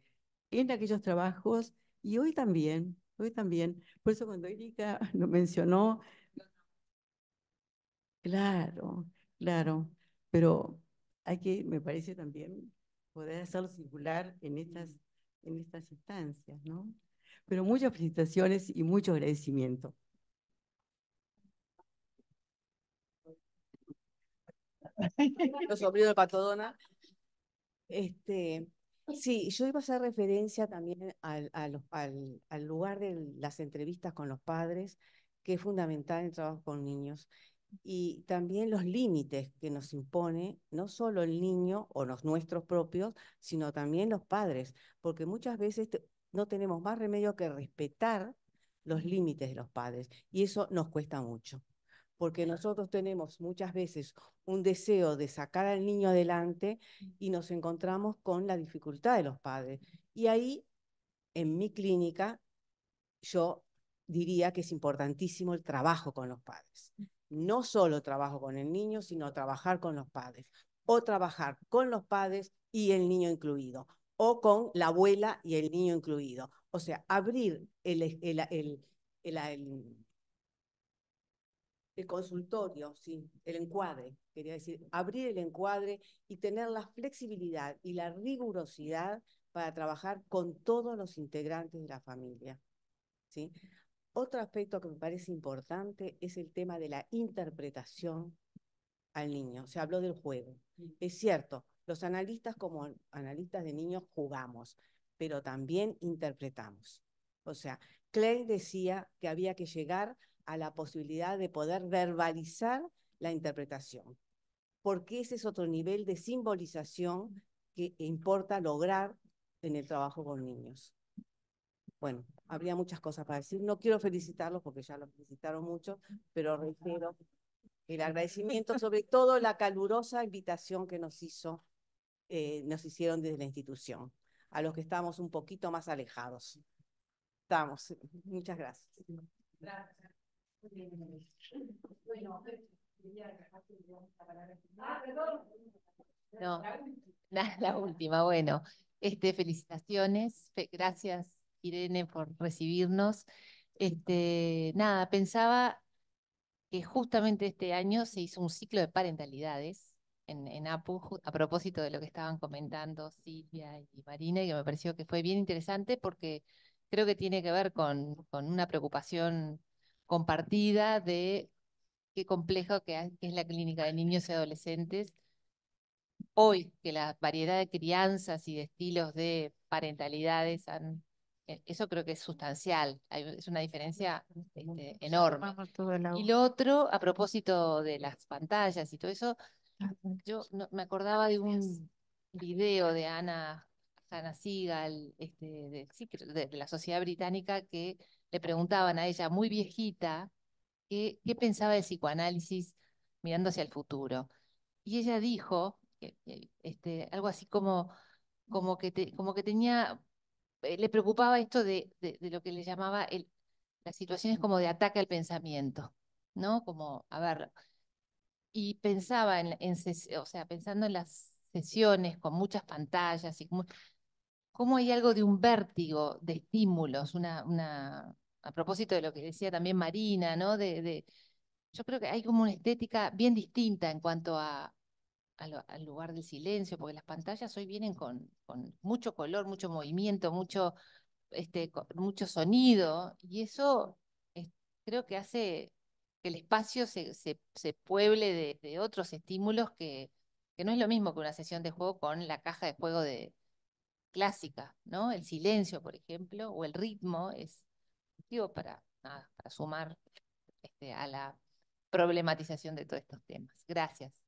en aquellos trabajos y hoy también, hoy también. Por eso cuando Erika lo mencionó, claro, claro, pero hay que, me parece también, poder hacerlo circular en estas en estas instancias, ¿no? Pero muchas felicitaciones y mucho agradecimiento. Los sobrinos de Patodona. Este, sí, yo iba a hacer referencia también al, al, lugar de las entrevistas con los padres, que es fundamental en el trabajo con niños y también los límites que nos impone no solo el niño o los nuestros propios, sino también los padres, porque muchas veces no tenemos más remedio que respetar los límites de los padres y eso nos cuesta mucho, porque nosotros tenemos muchas veces un deseo de sacar al niño adelante mm. y nos encontramos con la dificultad de los padres. Y ahí, en mi clínica, yo diría que es importantísimo el trabajo con los padres mm no solo trabajo con el niño, sino trabajar con los padres, o trabajar con los padres y el niño incluido, o con la abuela y el niño incluido. O sea, abrir el, consultorio, el encuadre, quería decir, abrir el encuadre y tener la flexibilidad y la rigurosidad para trabajar con todos los integrantes de la familia. ¿sí? Otro aspecto que me parece importante es el tema de la interpretación al niño. Se habló del juego. Es cierto, los analistas como analistas de niños jugamos, pero también interpretamos. O sea, Klein decía que había que llegar a la posibilidad de poder verbalizar la interpretación, porque ese es otro nivel de simbolización que importa lograr en el trabajo con niños. Bueno, habría muchas cosas para decir. No quiero felicitarlos porque ya lo felicitaron mucho, pero refiero el agradecimiento, sobre todo la calurosa invitación que nos hizo, eh, nos hicieron desde la institución, a los que estamos un poquito más alejados. Estamos. Muchas gracias. Gracias. Bueno, no, la, la última, bueno. Este, felicitaciones, gracias Irene, por recibirnos. Este, nada, pensaba que justamente este año se hizo un ciclo de parentalidades en, en APU, a propósito de lo que estaban comentando Silvia y Marina, y que me pareció que fue bien interesante porque creo que tiene que ver con, con una preocupación compartida de qué complejo es la clínica de niños y adolescentes. Hoy que la variedad de crianzas y de estilos de parentalidades han e-, eso creo que es sustancial, es una diferencia este, enorme. Y lo otro, a propósito de las pantallas y todo eso, ah, yo me acordaba de un video de Ana, ana Seagal, este, de, la sociedad británica, que le preguntaban a ella, muy viejita, qué, pensaba del psicoanálisis mirando hacia el futuro. Y ella dijo, este, algo así como, como, que como que tenía eh, le preocupaba esto de, lo que le llamaba el, las situaciones como de ataque al pensamiento, ¿no? Como, a ver, y pensaba en, o sea, pensando en las sesiones con muchas pantallas y como, cómo hay algo de un vértigo de estímulos, una, una, a propósito de lo que decía también Marina, ¿no? de, yo creo que hay como una estética bien distinta en cuanto a, al, lugar del silencio, porque las pantallas hoy vienen con, mucho color, mucho movimiento, mucho, este, mucho sonido, y eso creo que hace que el espacio se, pueble de, otros estímulos que, no es lo mismo que una sesión de juego con la caja de juego de clásica, ¿no? El silencio, por ejemplo, o el ritmo es positivo para, para sumar este, a la problematización de todos estos temas. Gracias.